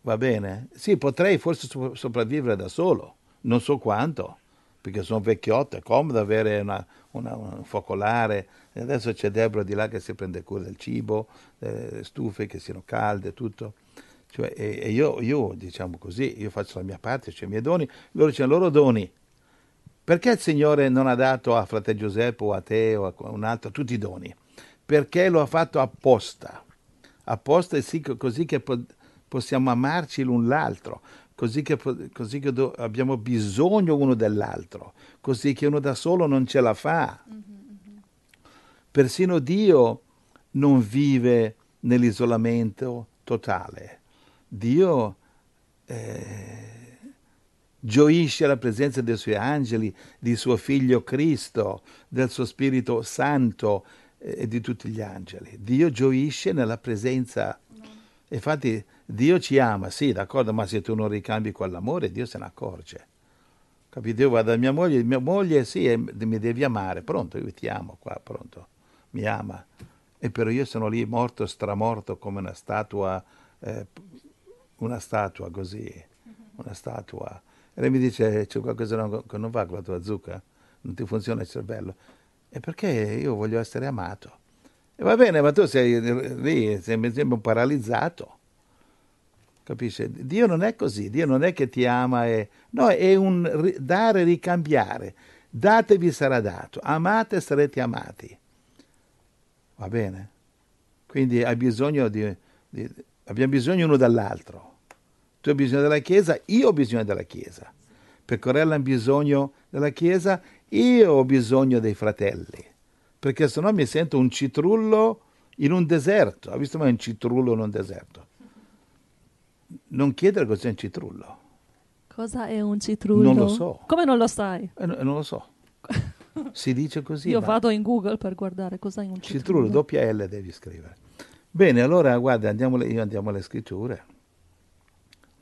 Va bene? Sì, potrei forse sopravvivere da solo, non so quanto, perché sono vecchiotto, è comodo avere una, una, un focolare. Adesso c'è Deborah di là che si prende cura del cibo, delle eh, stufe che siano calde, tutto cioè, e, e io, io, diciamo così, io faccio la mia parte, cioè i miei doni, loro dicono i loro doni. Perché il Signore non ha dato a frate Giuseppe o a te o a un altro tutti i doni? Perché lo ha fatto apposta. Apposta sì, così che po- possiamo amarci l'un l'altro, così che, così che do- abbiamo bisogno uno dell'altro, così che uno da solo non ce la fa. Mm-hmm, mm-hmm. Persino Dio non vive nell'isolamento totale Dio eh, gioisce alla presenza dei suoi angeli, di suo figlio Cristo, del suo Spirito Santo eh, e di tutti gli angeli. Dio gioisce nella presenza. Infatti Dio ci ama, sì, d'accordo, ma se tu non ricambi quell'amore, Dio se ne accorge. Capito? Io vado da mia moglie, mia moglie sì, mi devi amare, pronto, io ti amo qua, pronto, mi ama. E però io sono lì morto, stramorto, come una statua eh, una statua così, una statua. E lei mi dice c'è qualcosa che non va con la tua zucca, non ti funziona il cervello. E perché io voglio essere amato? E va bene, ma tu sei lì, sembri, sembri un paralizzato. Capisce? Dio non è così, Dio non è che ti ama e... No, è un dare e ricambiare. Datevi sarà dato, amate sarete amati. Va bene? Quindi hai bisogno di, di Abbiamo bisogno uno dall'altro. Tu hai bisogno della Chiesa, io ho bisogno della Chiesa. Per Corella ha bisogno della Chiesa, io ho bisogno dei fratelli. Perché se no mi sento un citrullo in un deserto. Hai visto mai un citrullo in un deserto? Non chiedere cos'è un citrullo. Cosa è un citrullo? Non lo so. Come non lo sai? Eh, non lo so. Si dice così. Io vado in Google per guardare cos'è un citrullo. Citrullo, doppia L devi scrivere. Bene, allora guarda, andiamo, io andiamo alle scritture.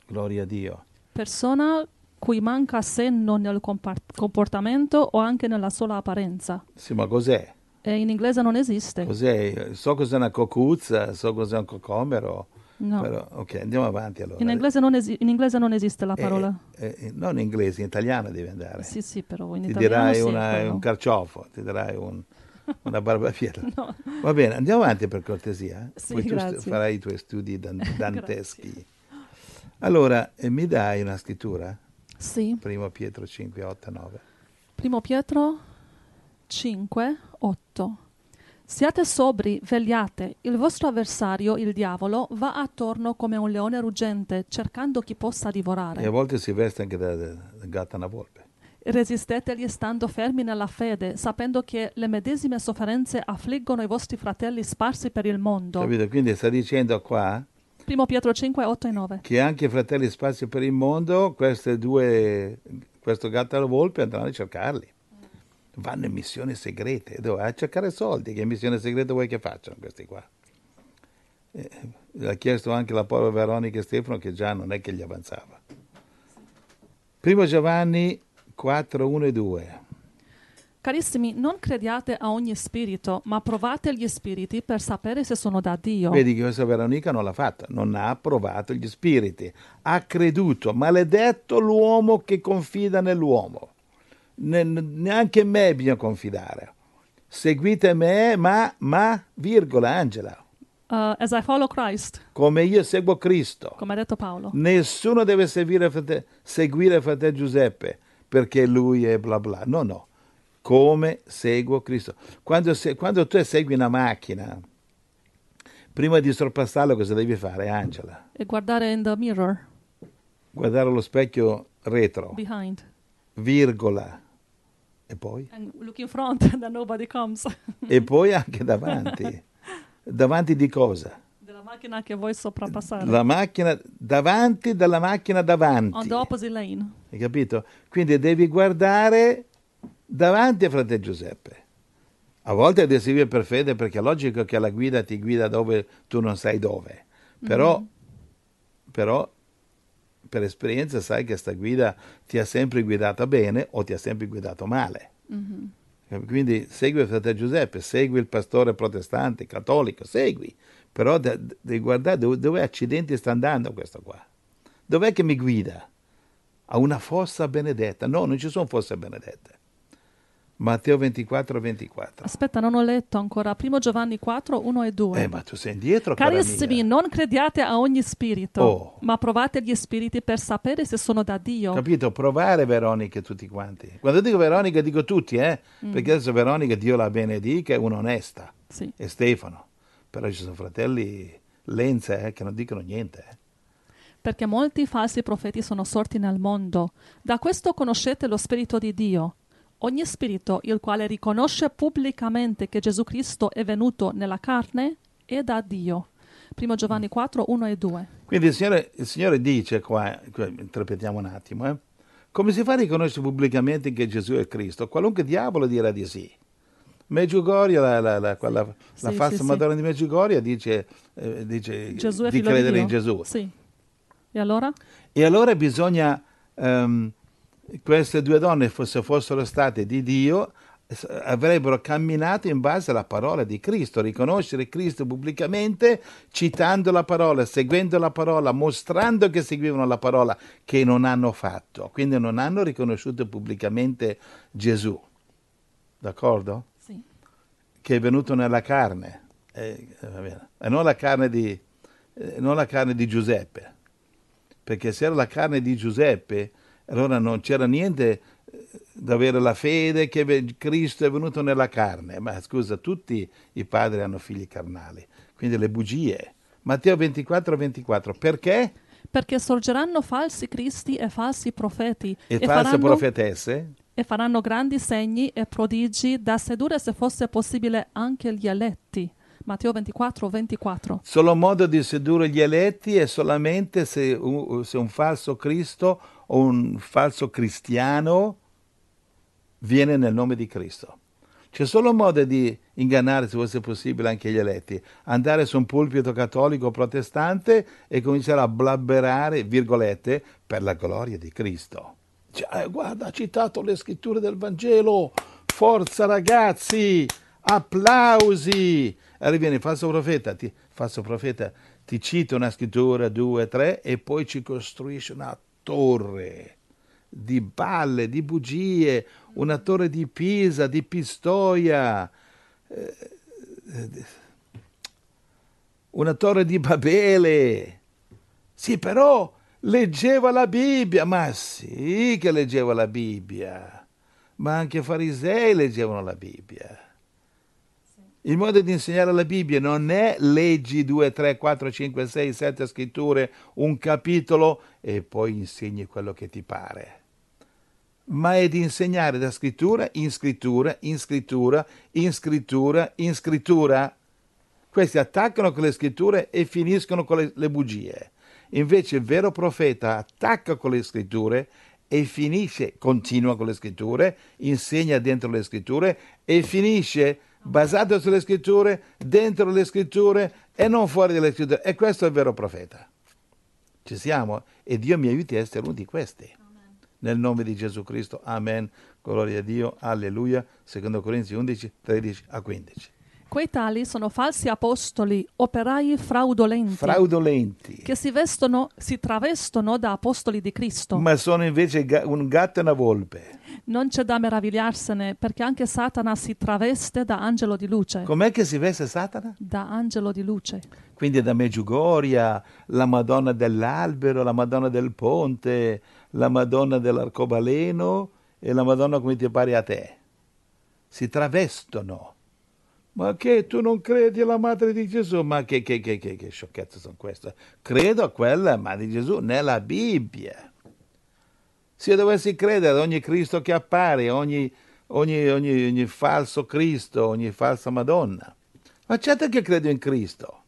Gloria a Dio. Persona cui manca senno nel comportamento o anche nella sola apparenza. Sì, ma cos'è? E in inglese non esiste. Cos'è? So cos'è una cocuzza, so cos'è un cocomero. No. Però, ok, andiamo avanti allora. In inglese non, esi- in inglese non esiste la eh, parola. Eh, eh, non in inglese, in italiano deve andare. Sì, sì, però in ti italiano. Dirai sì, una, un carciofo, ti dirai un una barbafiera. No. Va bene, andiamo avanti per cortesia. Eh. Sì, Poi grazie. tu farai i tuoi studi dan- danteschi. allora, eh, mi dai una scrittura? Sì. Primo Pietro 5, 8, 9. Primo Pietro 5, 8. Siate sobri, vegliate. Il vostro avversario, il diavolo, va attorno come un leone ruggente, cercando chi possa divorare. E a volte si veste anche da, da gatta una volpe. Resistetegli stando fermi nella fede, sapendo che le medesime sofferenze affliggono i vostri fratelli sparsi per il mondo. Capito? Quindi sta dicendo qua 1 Pietro 5, 8 e 9. Che anche i fratelli sparsi per il mondo, queste due, questo gatto e la volpe andranno a cercarli. Vanno in missioni segrete, a cercare soldi. Che missione segreta vuoi che facciano questi qua? Eh, l'ha chiesto anche la povera Veronica e Stefano che già non è che gli avanzava. Primo Giovanni 4, 1 e 2. Carissimi, non crediate a ogni spirito, ma provate gli spiriti per sapere se sono da Dio. Vedi che questa Veronica non l'ha fatta, non ha provato gli spiriti, ha creduto, maledetto l'uomo che confida nell'uomo. Ne, neanche in me bisogna confidare. Seguite me, ma, ma, virgola, Angela. Uh, as I follow Christ. Come io seguo Cristo. Come ha detto Paolo. Nessuno deve frate, seguire fratello Giuseppe perché lui è bla bla. No, no. Come seguo Cristo? Quando, se, quando tu segui una macchina, prima di sorpassarla cosa devi fare, Angela? E guardare in the mirror. Guardare allo specchio retro. Behind. Virgola. E poi? And look in front, and nobody comes. e poi anche davanti. davanti di cosa? macchina che vuoi soprapassare. La macchina davanti dalla macchina davanti. On the opposite lane. Hai capito? Quindi devi guardare davanti a frate Giuseppe. A volte devi seguire per fede perché è logico che la guida ti guida dove tu non sai dove. Però, mm-hmm. però per esperienza sai che questa guida ti ha sempre guidata bene o ti ha sempre guidato male. Mm-hmm. Eh, quindi segui Frate Giuseppe, segui il pastore protestante, cattolico, segui. Però devi guardare dove, dove accidenti sta andando questo qua. Dov'è che mi guida? A una fossa benedetta? No, non ci sono fosse benedette. Matteo 24, 24. Aspetta, non ho letto ancora. Primo Giovanni 4, 1 e 2. Eh, ma tu sei indietro. Carissimi, non crediate a ogni spirito, oh. ma provate gli spiriti per sapere se sono da Dio. Capito? Provare Veronica tutti quanti. Quando dico Veronica dico tutti, eh? Mm. Perché adesso Veronica, Dio la benedica, è un'onesta. Sì. E Stefano. Però ci sono fratelli lenze eh, che non dicono niente. Eh perché molti falsi profeti sono sorti nel mondo. Da questo conoscete lo Spirito di Dio ogni spirito il quale riconosce pubblicamente che Gesù Cristo è venuto nella carne è da Dio. 1 Giovanni 4, 1 e 2. Quindi il Signore, il Signore dice qua, interpretiamo un attimo, eh, come si fa a riconoscere pubblicamente che Gesù è Cristo? Qualunque diavolo dirà di sì. Meggiugoria, la, la, la, quella, sì, la sì, falsa sì, Madonna di Meggiugoria dice, eh, dice di credere di in Gesù. Sì. E allora? E allora bisogna um, queste due donne, se fossero state di Dio, avrebbero camminato in base alla parola di Cristo, riconoscere Cristo pubblicamente, citando la parola, seguendo la parola, mostrando che seguivano la parola, che non hanno fatto, quindi non hanno riconosciuto pubblicamente Gesù, d'accordo? Sì. Che è venuto nella carne, eh, eh, e eh, non, eh, non la carne di Giuseppe, perché se era la carne di Giuseppe, allora non c'era niente eh, da avere la fede che Cristo è venuto nella carne, ma scusa, tutti i padri hanno figli carnali, quindi le bugie. Matteo 24, 24, perché? Perché sorgeranno falsi cristi e falsi profeti. E, e false faranno... profetesse? e faranno grandi segni e prodigi da sedurre se fosse possibile anche gli eletti. Matteo 24, 24. Solo modo di sedurre gli eletti è solamente se un, se un falso Cristo o un falso cristiano viene nel nome di Cristo. C'è solo un modo di ingannare, se fosse possibile, anche gli eletti. Andare su un pulpito cattolico protestante e cominciare a blabberare, virgolette, per la gloria di Cristo. Cioè, eh, guarda, ha citato le scritture del Vangelo. Forza ragazzi, applausi. Allora viene il falso profeta, ti, falso profeta, ti cita una scrittura, due, tre, e poi ci costruisce una torre di balle, di bugie, una torre di Pisa, di Pistoia, eh, una torre di Babele. Sì, però leggeva la Bibbia, ma sì che leggeva la Bibbia, ma anche i farisei leggevano la Bibbia. Il modo di insegnare la Bibbia non è leggi 2, 3, 4, 5, 6, 7 scritture, un capitolo e poi insegni quello che ti pare. Ma è di insegnare da scrittura in scrittura, in scrittura, in scrittura, in scrittura. Questi attaccano con le scritture e finiscono con le, le bugie. Invece il vero profeta attacca con le scritture e finisce, continua con le scritture, insegna dentro le scritture e finisce basato sulle scritture, dentro le scritture e non fuori dalle scritture. E questo è il vero profeta. Ci siamo e Dio mi aiuti a essere uno di questi. Nel nome di Gesù Cristo, amen. Gloria a Dio, alleluia. Secondo Corinzi 11, 13 a 15 quei tali sono falsi apostoli, operai fraudolenti, fraudolenti, che si vestono, si travestono da apostoli di Cristo. Ma sono invece ga- un gatto e una volpe. Non c'è da meravigliarsene, perché anche Satana si traveste da angelo di luce. Com'è che si veste Satana? Da angelo di luce. Quindi da Meggiugoria, la Madonna dell'albero, la Madonna del ponte, la Madonna dell'arcobaleno e la Madonna come ti pare a te. Si travestono ma che tu non credi alla madre di Gesù? Ma che, che, che, che, che sciocchezze sono queste? Credo a quella madre di Gesù nella Bibbia. Se io dovessi credere ad ogni Cristo che appare, ogni, ogni, ogni, ogni falso Cristo, ogni falsa Madonna, ma certo che credo in Cristo.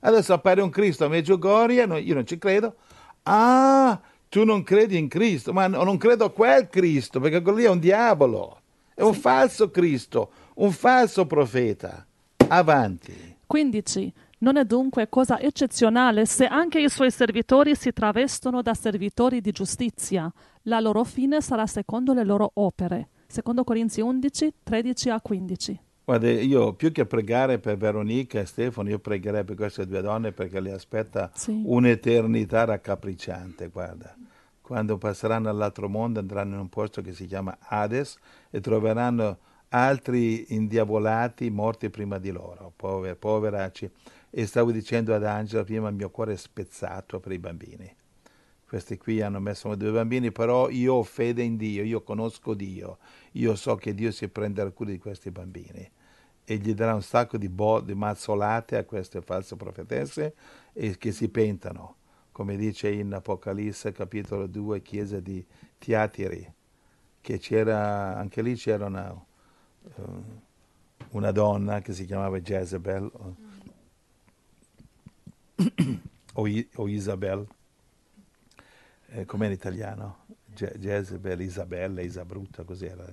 Adesso appare un Cristo a Meggiugorie, no, io non ci credo. Ah, tu non credi in Cristo, ma non credo a quel Cristo, perché quello lì è un diavolo, è un falso Cristo un falso profeta. Avanti. 15. Non è dunque cosa eccezionale se anche i suoi servitori si travestono da servitori di giustizia. La loro fine sarà secondo le loro opere. Secondo Corinzi 11, 13 a 15. Guarda, io più che pregare per Veronica e Stefano, io pregherei per queste due donne perché le aspetta sì. un'eternità raccapricciante, guarda. Quando passeranno all'altro mondo andranno in un posto che si chiama Hades e troveranno altri indiavolati morti prima di loro, Pover, poveraci. E stavo dicendo ad Angela prima il mio cuore è spezzato per i bambini. Questi qui hanno messo due bambini, però io ho fede in Dio, io conosco Dio, io so che Dio si prenderà cura di questi bambini e gli darà un sacco di, bo- di mazzolate a queste false profetesse e che si pentano, come dice in Apocalisse capitolo 2, chiesa di Tiatiri, che c'era, anche lì c'era una, Ehm, una donna che si chiamava Jezebel mm-hmm. o, I, o Isabel, eh, com'è in italiano? Je, Jezebel, Isabella, Isabrutta, così era.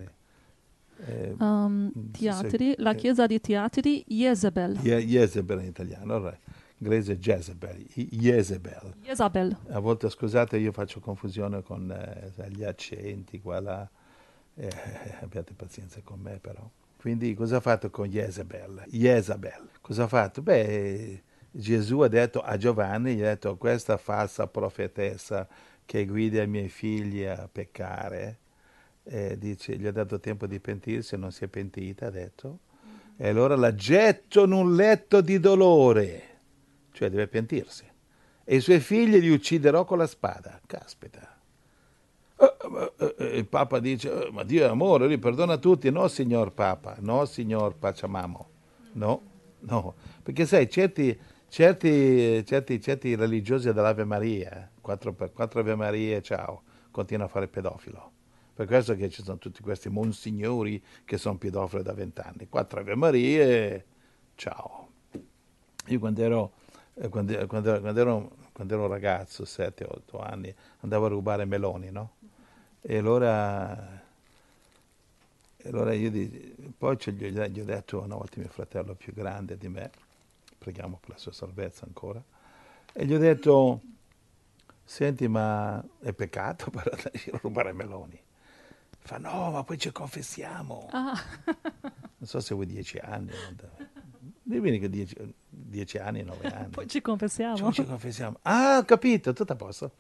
Eh, um, teatri, se, la eh. chiesa di teatri, Jezebel. Je, Jezebel in italiano, right. in inglese Jezebel, Jezebel. A volte, scusate, io faccio confusione con eh, gli accenti qua là. Eh, eh, abbiate pazienza con me però. Quindi cosa ha fatto con Jezebel? Jezabel. Cosa ha fatto? Beh, Gesù ha detto a Giovanni, gli ha detto questa falsa profetessa che guida i miei figli a peccare, eh, dice, gli ha dato tempo di pentirsi, e non si è pentita, ha detto, mm-hmm. e allora la getto in un letto di dolore, cioè deve pentirsi, e i suoi figli li ucciderò con la spada, caspita. Eh, eh, eh, il Papa dice, ma Dio è amore, lui perdona a tutti. No, signor Papa, no, signor Pacciamamo. No, no. Perché sai, certi, certi, certi, certi religiosi dell'Ave Maria, 4x4 Ave Maria, ciao, continuano a fare pedofilo. Per questo che ci sono tutti questi monsignori che sono pedofili da vent'anni. Quattro Ave Marie, ciao. Io quando ero, quando, quando, quando ero, quando ero un ragazzo, 7-8 anni, andavo a rubare meloni, no? E allora, e allora io dico, poi gli ho, gli ho detto una volta mio fratello più grande di me, preghiamo per la sua salvezza ancora, e gli ho detto, senti ma è peccato per rubare meloni. Fa no, ma poi ci confessiamo. Ah. Non so se vuoi dieci anni. Dimmi che dieci, dieci anni, nove anni. Poi ci confessiamo. Poi ci confessiamo. Ah, ho capito, tutto a posto.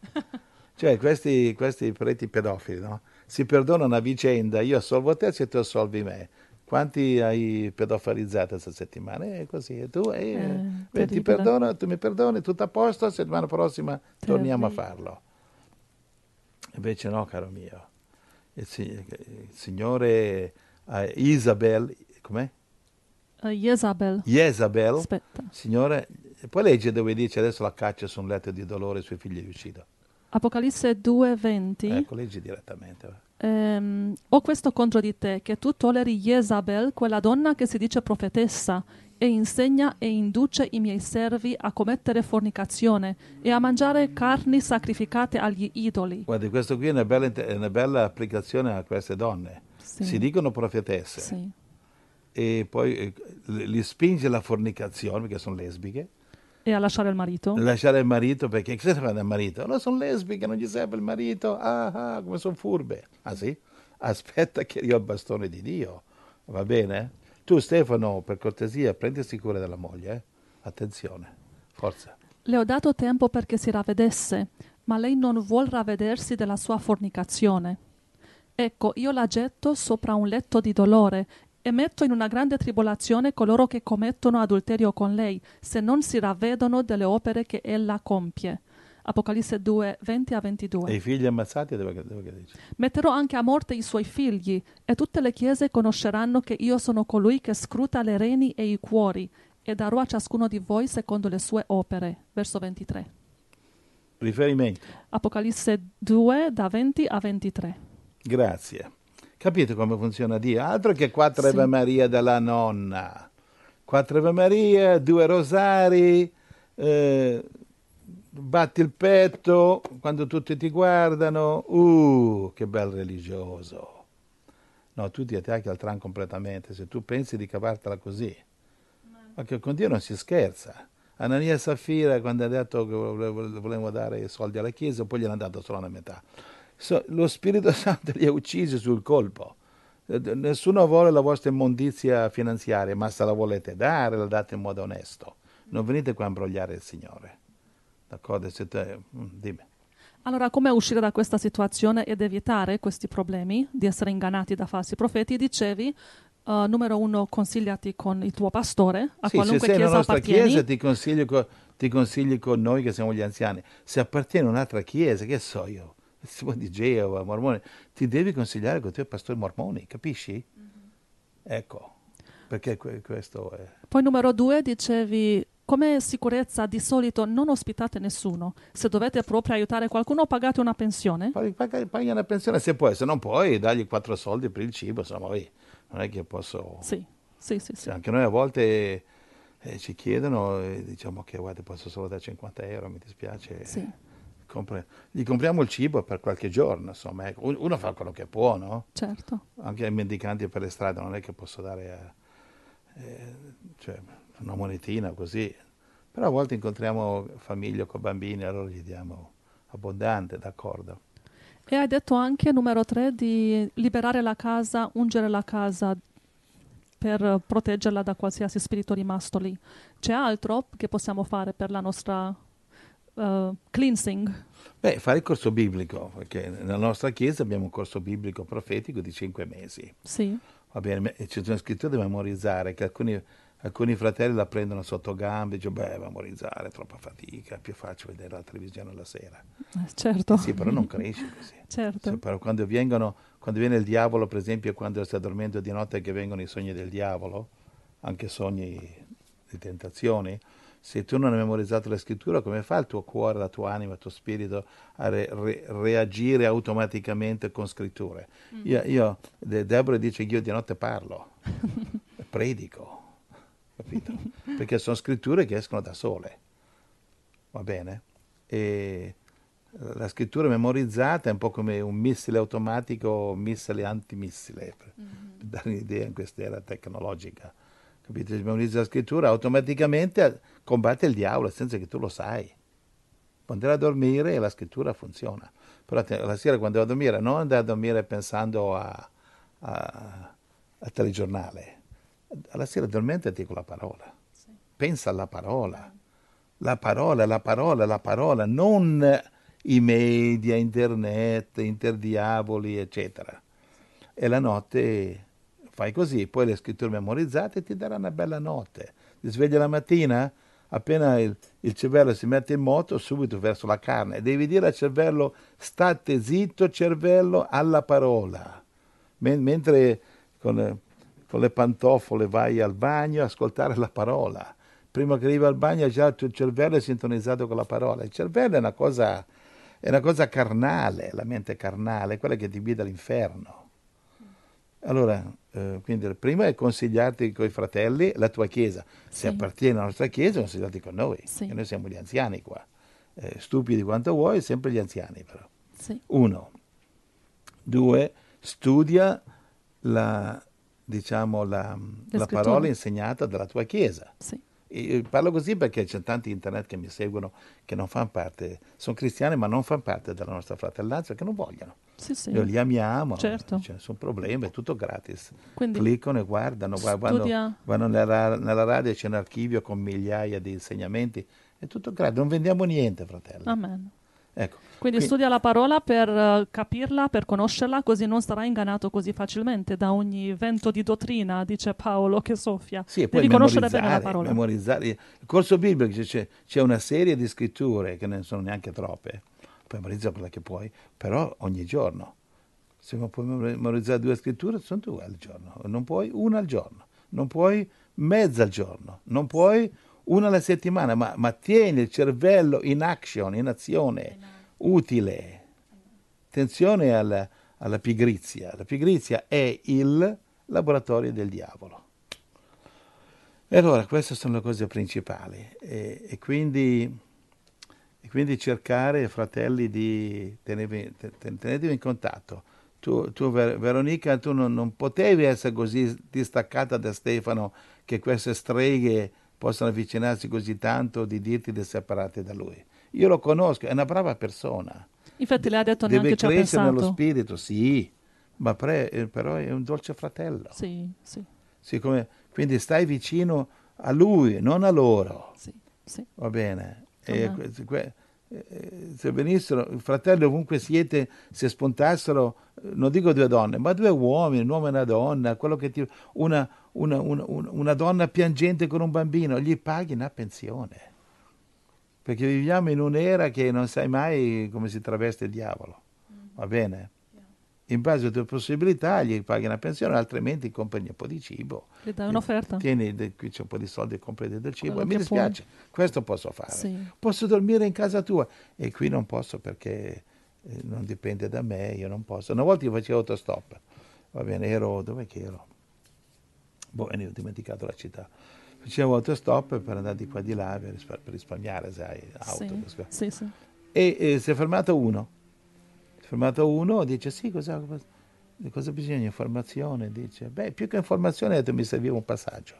Cioè, questi, questi preti pedofili, no? Si perdonano a vicenda, io assolvo te se tu assolvi me. Quanti hai pedofilizzato questa settimana? E eh, così, e tu eh, eh, beh, ti perdono, tu mi perdoni, tutto a posto, settimana prossima torniamo a farlo. Invece no, caro mio. Il, il signore eh, Isabel, com'è? Uh, eh, Jezabel. Jezabel. Aspetta. Signore, puoi leggere dove dice adesso la caccia su un letto di dolore i suoi figli li uccido. Apocalisse 2:20. Ecco, leggi direttamente. Ehm, ho questo contro di te, che tu tolleri Jezabel, quella donna che si dice profetessa, e insegna e induce i miei servi a commettere fornicazione e a mangiare carni sacrificate agli idoli. Guardi, questo qui è una bella, è una bella applicazione a queste donne. Sì. Si dicono profetesse. Sì. E poi eh, li spinge alla fornicazione, perché sono lesbiche, e a lasciare il marito? Lasciare il marito perché che cosa fanno il marito? Allora sono lesbiche, non gli serve il marito. Ah, ah come sono furbe. Ah sì? Aspetta che io ho il bastone di Dio. Va bene? Tu Stefano, per cortesia, prendesi cura della moglie. Eh? Attenzione. Forza. Le ho dato tempo perché si ravvedesse, ma lei non vuol ravvedersi della sua fornicazione. Ecco, io la getto sopra un letto di dolore e metto in una grande tribolazione coloro che commettono adulterio con lei, se non si ravvedono delle opere che ella compie. Apocalisse 2, 20 a 22. E i figli ammazzati dove, dove dice? Metterò anche a morte i suoi figli, e tutte le chiese conosceranno che io sono colui che scruta le reni e i cuori, e darò a ciascuno di voi secondo le sue opere. Verso 23. Riferimento. Apocalisse 2, da 20 a 23. Grazie. Capite come funziona Dio? Altro che quattro sì. Ave Maria dalla nonna. Quattro Ave Maria, due rosari, eh, batti il petto quando tutti ti guardano. Uh, che bel religioso. No, tu ti attacchi al tram completamente se tu pensi di cavartela così. Ma che con Dio non si scherza. Anania Safira, quando ha detto che volevano dare i soldi alla Chiesa, poi gliel'hanno dato solo la metà lo Spirito Santo li ha uccisi sul colpo. Eh, nessuno vuole la vostra immondizia finanziaria, ma se la volete dare, la date in modo onesto. Non venite qua a imbrogliare il Signore. D'accordo? Siete... Mm, dimmi. Allora, come uscire da questa situazione ed evitare questi problemi di essere ingannati da falsi profeti? Dicevi, uh, numero uno, consigliati con il tuo pastore, a sì, qualunque se sei chiesa nostra chiesa ti consiglio, con, ti consiglio con noi che siamo gli anziani. Se appartiene a un'altra chiesa, che so io? testimone di Geova, mormone, ti devi consigliare con i tuoi pastori mormoni, capisci? Mm-hmm. Ecco, perché que- questo è... Poi numero due dicevi, come sicurezza di solito non ospitate nessuno, se dovete proprio aiutare qualcuno pagate una pensione? Paghi, paghi, una pensione se puoi, se non puoi dagli quattro soldi per il cibo, insomma, non è che posso... Sì, sì, sì. sì. anche noi a volte... Eh, ci chiedono, e eh, diciamo che guarda, posso solo dare 50 euro, mi dispiace. Sì compre- gli compriamo il cibo per qualche giorno, insomma, ecco, uno fa quello che può, no? Certo. Anche ai mendicanti per le strade non è che posso dare a, eh, eh, cioè, una monetina così, però a volte incontriamo famiglie con bambini, allora gli diamo abbondante, d'accordo. E hai detto anche, numero tre, di liberare la casa, ungere la casa per proteggerla da qualsiasi spirito rimasto lì. C'è altro che possiamo fare per la nostra uh, cleansing? Beh, fare il corso biblico, perché nella nostra chiesa abbiamo un corso biblico profetico di cinque mesi. Sì. Va bene, c'è una scrittura da memorizzare che alcuni, alcuni fratelli la prendono sotto gambe, dicono beh, memorizzare è troppa fatica, più facile vedere la televisione la sera. Eh, certo. Sì, però non cresce così. Certo. Sì, però quando, vengono, quando viene il diavolo, per esempio, quando sta dormendo di notte che vengono i sogni del diavolo, anche sogni di tentazioni, se tu non hai memorizzato la scrittura, come fa il tuo cuore, la tua anima, il tuo spirito a re- re- reagire automaticamente con scritture? Mm. Io, io De- Deborah dice che io di notte parlo, predico, capito? Perché sono scritture che escono da sole, va bene? E la scrittura memorizzata è un po' come un missile automatico o missile antimissile, per, mm-hmm. per dare un'idea in questa era tecnologica. Capite? Si memorizza la scrittura, automaticamente combatte il diavolo senza che tu lo sai. Quando a dormire e la scrittura funziona. Però la sera quando va a dormire non andare a dormire pensando a, a, a telegiornale. Alla sera addormentati con la parola. Sì. Pensa alla parola. La parola, la parola, la parola, non i media, internet, interdiavoli, eccetera. E la notte fai così, poi le scritture memorizzate ti daranno una bella notte. Ti svegli la mattina, appena il, il, cervello si mette in moto, subito verso la carne. Devi dire al cervello, state zitto cervello alla parola. Men- mentre con, con, le pantofole vai al bagno, ascoltare la parola. Prima che arrivi al bagno già il tuo cervello è sintonizzato con la parola. Il cervello è una cosa, è una cosa carnale, la mente carnale, quella che ti guida all'inferno. Allora, eh, quindi il primo è consigliarti con i fratelli la tua chiesa, se sì. appartiene alla nostra chiesa è consigliarti con noi, sì. noi siamo gli anziani qua, eh, stupidi quanto vuoi, sempre gli anziani però. Sì. Uno, due, studia la, diciamo, la, la parola insegnata dalla tua chiesa. Sì parlo così perché c'è tanti internet che mi seguono che non fanno parte, sono cristiani ma non fanno parte della nostra fratellanza perché non vogliono. Sì, sì. Io li amiamo, certo. cioè, nessun problema, è tutto gratis. Quindi Cliccano e guardano, studia... vanno, nella, nella radio, c'è un archivio con migliaia di insegnamenti, è tutto gratis, non vendiamo niente fratello. Amen. Ecco. Quindi, Quindi, studia la parola per eh, capirla, per conoscerla, così non sarà ingannato così facilmente da ogni vento di dottrina, dice Paolo che soffia. Sì, e poi Devi conoscere bene la parola. Memorizzare. Il corso biblico c'è, c'è una serie di scritture, che non sono neanche troppe, poi memorizza quella che puoi, però ogni giorno. Se non puoi memorizzare due scritture, sono due al giorno, non puoi una al giorno, non puoi mezza al giorno, non puoi una alla settimana, ma, ma tieni il cervello in action, in azione, utile. Attenzione alla, alla pigrizia, la pigrizia è il laboratorio del diavolo. E allora queste sono le cose principali e, e, quindi, e quindi, cercare, fratelli, di tenervi, tenetevi in contatto. Tu, tu Veronica, tu non, non potevi essere così distaccata da Stefano che queste streghe possano avvicinarsi così tanto di dirti di separarti da lui. Io lo conosco, è una brava persona. Infatti lei ha detto Deve neanche ci ha pensato. Deve nello spirito, sì, ma pre, eh, però è un dolce fratello. Sì, sì. Siccome, quindi stai vicino a lui, non a loro. Sì, sì. Va bene. E, que, se eh, venissero, fratelli ovunque siete, se spuntassero, eh, non dico due donne, ma due uomini, un uomo e una donna, quello che ti, una, una, una, una donna piangente con un bambino, gli paghi una pensione. Perché viviamo in un'era che non sai mai come si traveste il diavolo. Va mm. bene? in base alle tue possibilità gli paghi una pensione, altrimenti compri un po' di cibo. Gli dai un'offerta. Tieni, qui c'è un po' di soldi e compri del cibo. E mi dispiace, puoi. questo posso fare. Sì. Posso dormire in casa tua e qui non posso perché eh, non dipende da me, io non posso. Una volta io facevo autostop, va bene, ero, dove che ero? Boh, e ne ho dimenticato la città. Facevo autostop per andare di qua e di là per, rispar- per risparmiare, sai, auto. Sì, sì, sì. E, e, si è fermato uno. Si è fermato uno e dice, sì, cosa, cosa bisogna? Informazione? Dice, beh, più che informazione detto, mi serviva un passaggio.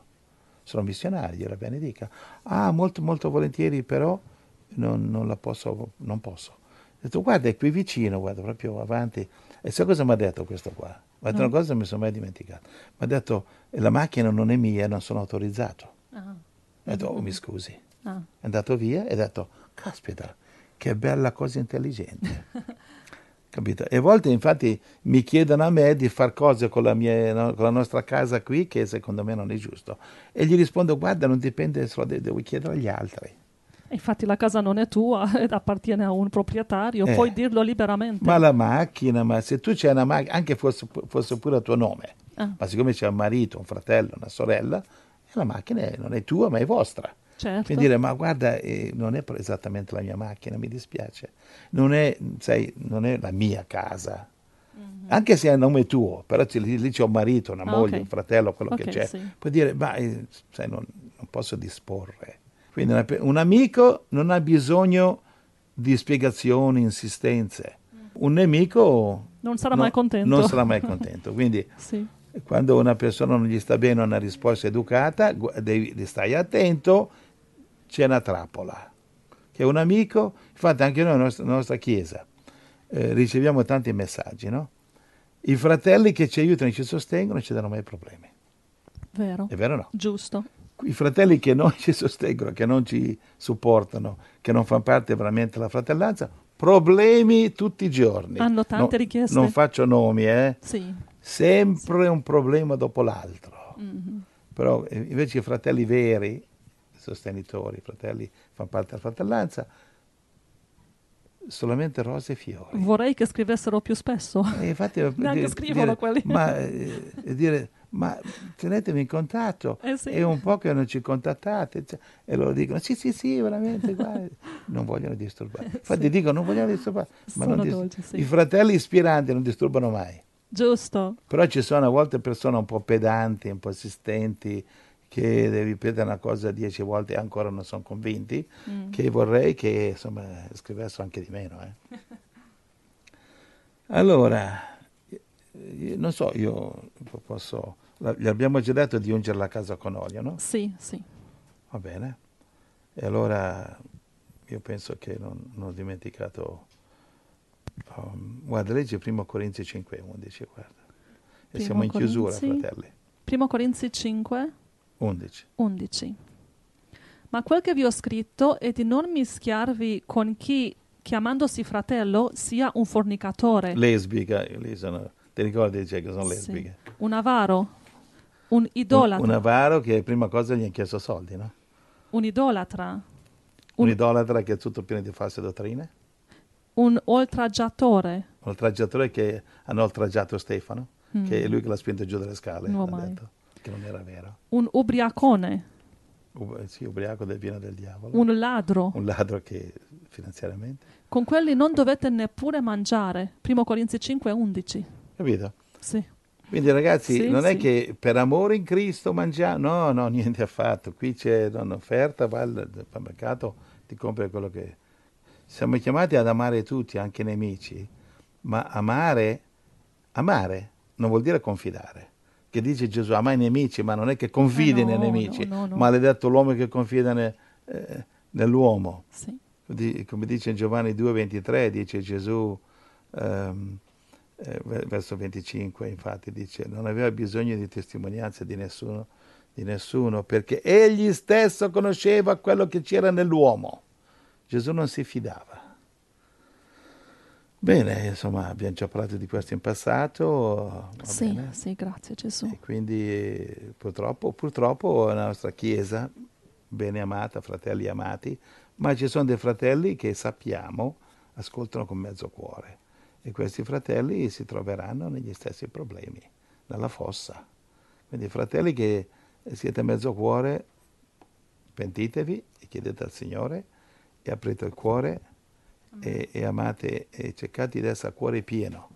Sono missionario, gliela benedica. Ah, molto, molto volentieri, però non, non la posso, non posso. Ho detto, guarda, è qui vicino, guarda, proprio avanti. E sai cosa mi ha detto questo qua? Ma ha detto no. una cosa non mi sono mai dimenticato. Mi ha detto la macchina non è mia, non sono autorizzato. Ah. Ho detto, oh, mi scusi. Ah. È andato via e ha detto, caspita, che bella cosa intelligente. Capito? E a volte infatti mi chiedono a me di fare cose con la, mia, no, con la, nostra casa qui che secondo me non è giusto. E gli rispondo, guarda, non dipende solo, devo chiedere agli altri. Infatti la casa non è tua, appartiene a un proprietario, eh, puoi dirlo liberamente. Ma la macchina, ma se tu c'è una macchina, anche fosse, fosse pure a tuo nome, ah. ma siccome c'è un marito, un fratello, una sorella, eh, la macchina non è tua ma è vostra. Certo. Quindi dire, ma guarda, eh, non è esattamente la mia macchina, mi dispiace, non è, sai, non è la mia casa, Mm-hmm. Anche se è il nome tuo, però lì, lì c'è un marito, una ah, moglie, okay. un fratello, quello okay, che c'è. Sì. Puoi dire, ma eh, sai, non, non, posso disporre quindi un amico non ha bisogno di spiegazioni, insistenze. Mm. Un nemico non sarà no, mai contento. Non sarà mai contento. Quindi sì. quando una persona non gli sta bene o una risposta educata, devi, stai attento, c'è una trappola. Che un amico, infatti anche noi nella nostra, chiesa eh, riceviamo tanti messaggi, no? I fratelli che ci aiutano, e ci sostengono, non ci danno mai problemi. Vero. È vero o no? Giusto i fratelli che non ci sostengono, che non ci supportano, che non fanno parte veramente della fratellanza, problemi tutti i giorni. Hanno tante no, richieste. Non faccio nomi, eh? Sì. Sempre sì. un problema dopo l'altro. Mm-hmm. Però eh, invece i fratelli veri, sostenitori, i fratelli, fanno parte della fratellanza, solamente rose e fiori. Vorrei che scrivessero più spesso. E eh, infatti, Neanche dire, scrivono dire, quelli. Ma, eh, dire, ma tenetemi in contatto. Eh sì. È un po' che non ci contattate. Cioè, e loro dicono, sì, sì, sì, veramente, guarda. non vogliono disturbare. Infatti sì. dicono, non vogliono disturbare. Ma Sono dist- dolci, sì. I fratelli ispiranti non disturbano mai. Giusto. Però ci sono a volte persone un po' pedanti, un po' assistenti, che ripetere una cosa dieci volte e ancora non sono convinti, mm. che vorrei che insomma, scrivessero anche di meno. Eh. Allora, non so, io posso... Gli abbiamo già detto di ungere la casa con olio, no? Sì, sì. Va bene. E allora io penso che non, non ho dimenticato... Um, guarda, leggi 1 Corinzi 5, 11, guarda. E siamo in Corinzi, chiusura, fratelli. 1 Corinzi 5, 11. 11. Ma quel che vi ho scritto è di non mischiarvi con chi, chiamandosi fratello, sia un fornicatore. Lesbica, lì sono, ti ricordi dice che sono lesbiche. Sì. Un avaro, un idolatra. Un, un, avaro che prima cosa gli ha chiesto soldi, no? Un idolatra. Un, un idolatra che è tutto pieno di false dottrine? Un oltraggiatore. Un oltraggiatore che hanno oltraggiato Stefano, mm. che è lui che l'ha spinto giù dalle scale. No, mai. Detto. Che non era vero. Un ubriacone. U- eh, sì, ubriaco del vino del diavolo. Un ladro. Un ladro che finanziariamente. Con quelli non dovete neppure mangiare. Primo Corinzi 5, 11. Capito? Sì. Quindi ragazzi, sì, non sì. è che per amore in Cristo mangiamo, no, no, niente affatto. Qui c'è un'offerta, va al, al mercato, ti compri quello che... Siamo chiamati ad amare tutti, anche i nemici, ma amare, amare non vuol dire confidare che dice Gesù, ama ah, i nemici, ma non è che confidi eh no, nei nemici, no, no, maledetto l'uomo che confida ne, eh, nell'uomo. Sì. come dice in Giovanni 2,23, dice Gesù, ehm, eh, verso 25 infatti, dice, non aveva bisogno di testimonianze di nessuno, di nessuno, perché egli stesso conosceva quello che c'era nell'uomo. Gesù non si fidava Bene, insomma, abbiamo già parlato di questo in passato. Sì, bene. sì, grazie Gesù. E quindi purtroppo, purtroppo la nostra Chiesa, bene amata, fratelli amati, ma ci sono dei fratelli che sappiamo ascoltano con mezzo cuore e questi fratelli si troveranno negli stessi problemi, nella fossa. Quindi fratelli che siete mezzo cuore, pentitevi e chiedete al Signore e aprite il cuore e, e amate e cercate di essere a cuore pieno.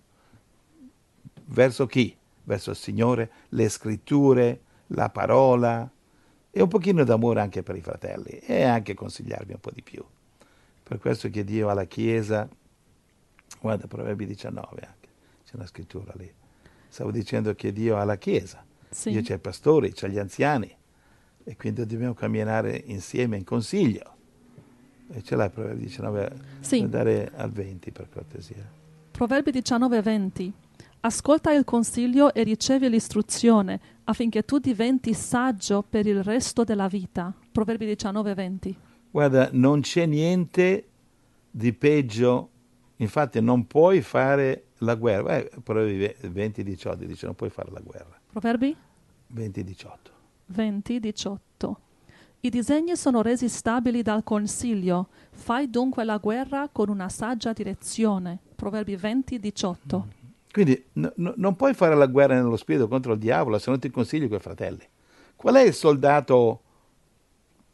Verso chi? Verso il Signore, le scritture, la parola e un pochino d'amore anche per i fratelli e anche consigliarvi un po' di più. Per questo che Dio alla Chiesa, guarda Proverbi 19 anche, c'è una scrittura lì, stavo dicendo che Dio ha la Chiesa, sì. Dio c'è i pastori, c'è gli anziani e quindi dobbiamo camminare insieme in consiglio e ce l'hai Proverbi 19 sì. andare al 20 per cortesia. Proverbi 19 20. Ascolta il consiglio e ricevi l'istruzione affinché tu diventi saggio per il resto della vita. Proverbi 19 20. Guarda, non c'è niente di peggio, infatti non puoi fare la guerra. Eh, Proverbi 20 18 dice non puoi fare la guerra. Proverbi? 20 18. 20 18. I disegni sono resi stabili dal consiglio. Fai dunque la guerra con una saggia direzione. Proverbi 20, 18. Mm. Quindi no, no, non puoi fare la guerra nello spirito contro il diavolo se non ti consigli con i fratelli. Qual è il soldato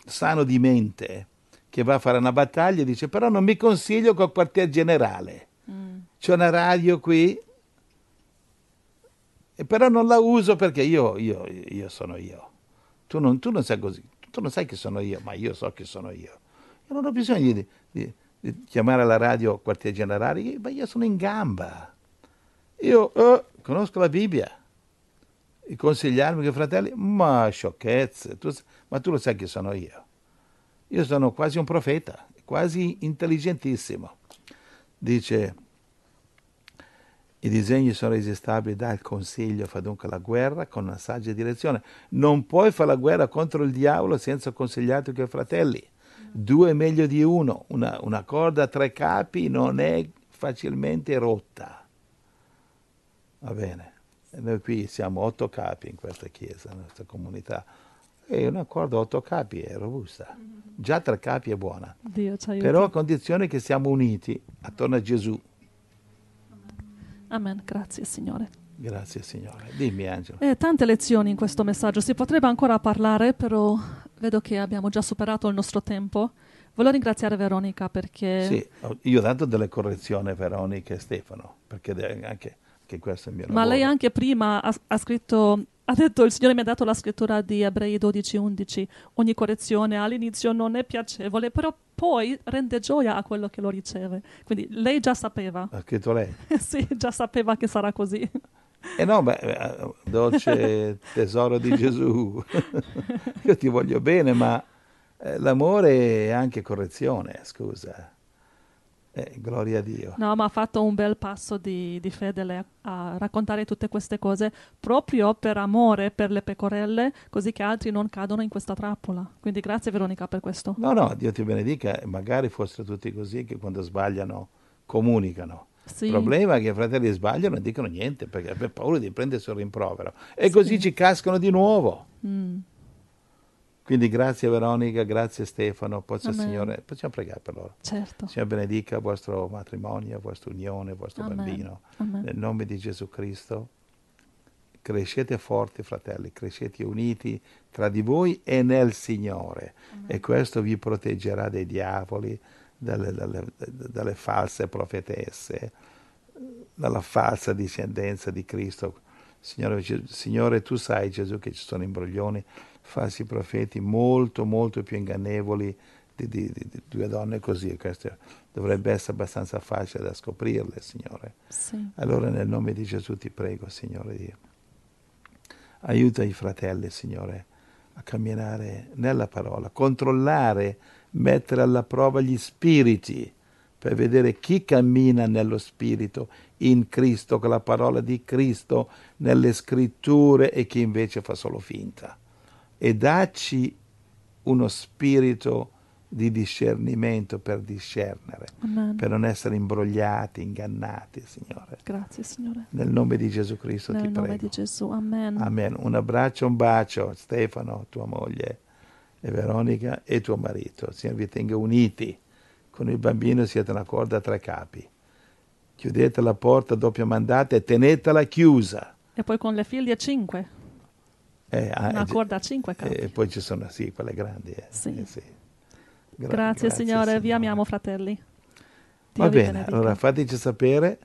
sano di mente che va a fare una battaglia e dice però non mi consiglio col quartier generale. Mm. C'è una radio qui, però non la uso perché io, io, io sono io. Tu non, tu non sei così tu non sai chi sono io, ma io so chi sono io. Io non ho bisogno di, di, di chiamare alla radio quartier generale, ma io sono in gamba. Io eh, conosco la Bibbia. E consigliarmi che fratelli, ma sciocchezze, tu, ma tu lo sai chi sono io. Io sono quasi un profeta, quasi intelligentissimo. Dice i disegni sono resistabili, dà il consiglio, fa dunque la guerra con una saggia direzione. Non puoi fare la guerra contro il diavolo senza consigliarti con i fratelli. Due è meglio di uno. Una, una corda a tre capi non è facilmente rotta. Va bene. Noi qui siamo otto capi in questa chiesa, in questa comunità. E una corda a otto capi è robusta. Già tre capi è buona. Però a condizione che siamo uniti attorno a Gesù. Amen, grazie Signore. Grazie Signore. Dimmi Angelo. Eh, tante lezioni in questo messaggio, si potrebbe ancora parlare, però vedo che abbiamo già superato il nostro tempo. Voglio ringraziare Veronica perché... Sì, io ho dato delle correzioni a Veronica e Stefano, perché anche che questo è il mio lavoro. Ma lei anche prima ha, ha scritto ha detto il Signore mi ha dato la scrittura di Ebrei 12:11. Ogni correzione all'inizio non è piacevole, però poi rende gioia a quello che lo riceve. Quindi lei già sapeva. Ha scritto lei? sì, già sapeva che sarà così. Eh no, beh, eh, dolce tesoro di Gesù, io ti voglio bene, ma eh, l'amore è anche correzione, scusa. Eh, gloria a Dio. No, ma ha fatto un bel passo di, di fede a raccontare tutte queste cose proprio per amore per le pecorelle, così che altri non cadono in questa trappola. Quindi grazie Veronica per questo. No, no, Dio ti benedica, magari fossero tutti così che quando sbagliano comunicano. Sì. Il problema è che i fratelli sbagliano e dicono niente perché hanno paura di prendersi un rimprovero. E sì. così ci cascano di nuovo. Mm. Quindi grazie Veronica, grazie Stefano, Pozza Signore, possiamo pregare per loro. Certo. Signore benedica il vostro matrimonio, la vostra unione, il vostro Amen. bambino. Amen. Nel nome di Gesù Cristo crescete forti fratelli, crescete uniti tra di voi e nel Signore Amen. e questo vi proteggerà dai diavoli, dalle, dalle, dalle, false profetesse, dalla falsa discendenza di Cristo. Signore, Signore, tu sai Gesù che ci sono imbroglioni falsi profeti molto molto più ingannevoli di, di, di, di due donne così, Questo dovrebbe essere abbastanza facile da scoprirle, Signore. Sì. Allora nel nome di Gesù ti prego, Signore Dio, aiuta i fratelli, Signore, a camminare nella parola, controllare, mettere alla prova gli spiriti per vedere chi cammina nello Spirito, in Cristo, con la parola di Cristo, nelle scritture e chi invece fa solo finta e dacci uno spirito di discernimento per discernere, Amen. per non essere imbrogliati, ingannati, Signore. Grazie, Signore. Nel nome di Gesù Cristo Nel ti prego. Nel nome di Gesù, Amen. Amen. Un abbraccio, un bacio, Stefano, tua moglie, e Veronica e tuo marito. Signore, vi tenga uniti. Con il bambino siete una corda a tre capi. Chiudete la porta doppia mandata e tenetela chiusa. E poi con le figlie a cinque. Eh, ah, una ah, corda a cinque eh, capi. E poi ci sono, sì, quelle grandi. Eh. Sì. Eh, sì. Gra- grazie, grazie, signore, signore, vi amiamo fratelli. Dio Va bene, benedica. allora fateci sapere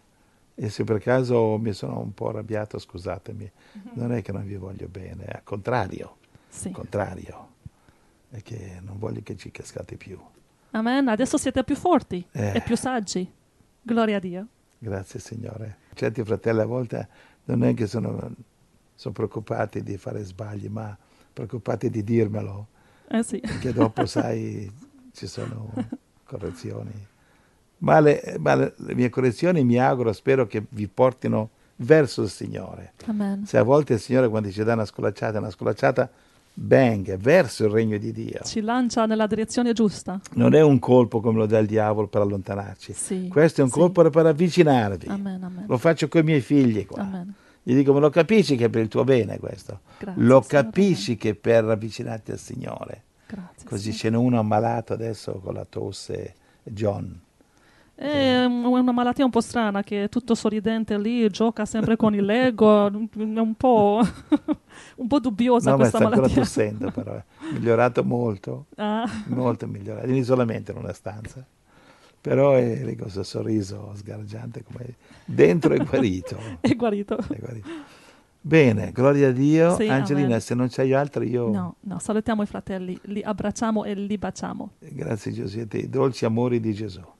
e se per caso mi sono un po' arrabbiato, scusatemi, mm-hmm. non è che non vi voglio bene, al contrario, sì. al contrario, è che non voglio che ci cascate più. Amen, adesso siete più forti e eh. più saggi. Gloria a Dio. Grazie Signore. Certi fratelli a volte non è che sono sono preoccupati di fare sbagli, ma preoccupati di dirmelo. Eh sì. Perché dopo, sai, ci sono correzioni. Ma le, ma le, mie correzioni mi auguro, spero che vi portino verso il Signore. Amen. Se a volte il Signore quando ci dà una scolacciata, una scolacciata bang, verso il regno di Dio. Ci lancia nella direzione giusta. Non è un colpo come lo dà il diavolo per allontanarci. Sì, Questo è un sì. colpo per avvicinarvi. Amen, amen. Lo faccio con i miei figli qua. Amen. Gli dico, ma lo capisci che è per il tuo bene questo? Grazie, lo capisci che per avvicinarti al Signore. Grazie, Così ce n'è uno ammalato adesso con la tosse, John. È una malattia un po' strana che è tutto sorridente lì, gioca sempre con il Lego, è un po', un po dubbiosa no, questa ma malattia. No, ancora tossendo però, è eh. migliorato molto, ah. molto migliorato, in isolamento in una stanza però è eh, lì con sorriso sgargiante come dentro è guarito. è guarito. È guarito. Bene, gloria a Dio. Sì, Angelina, amen. se non c'hai altro io... No, no, salutiamo i fratelli, li abbracciamo e li baciamo. Grazie Gesù, Giuseppe, dolci amori di Gesù.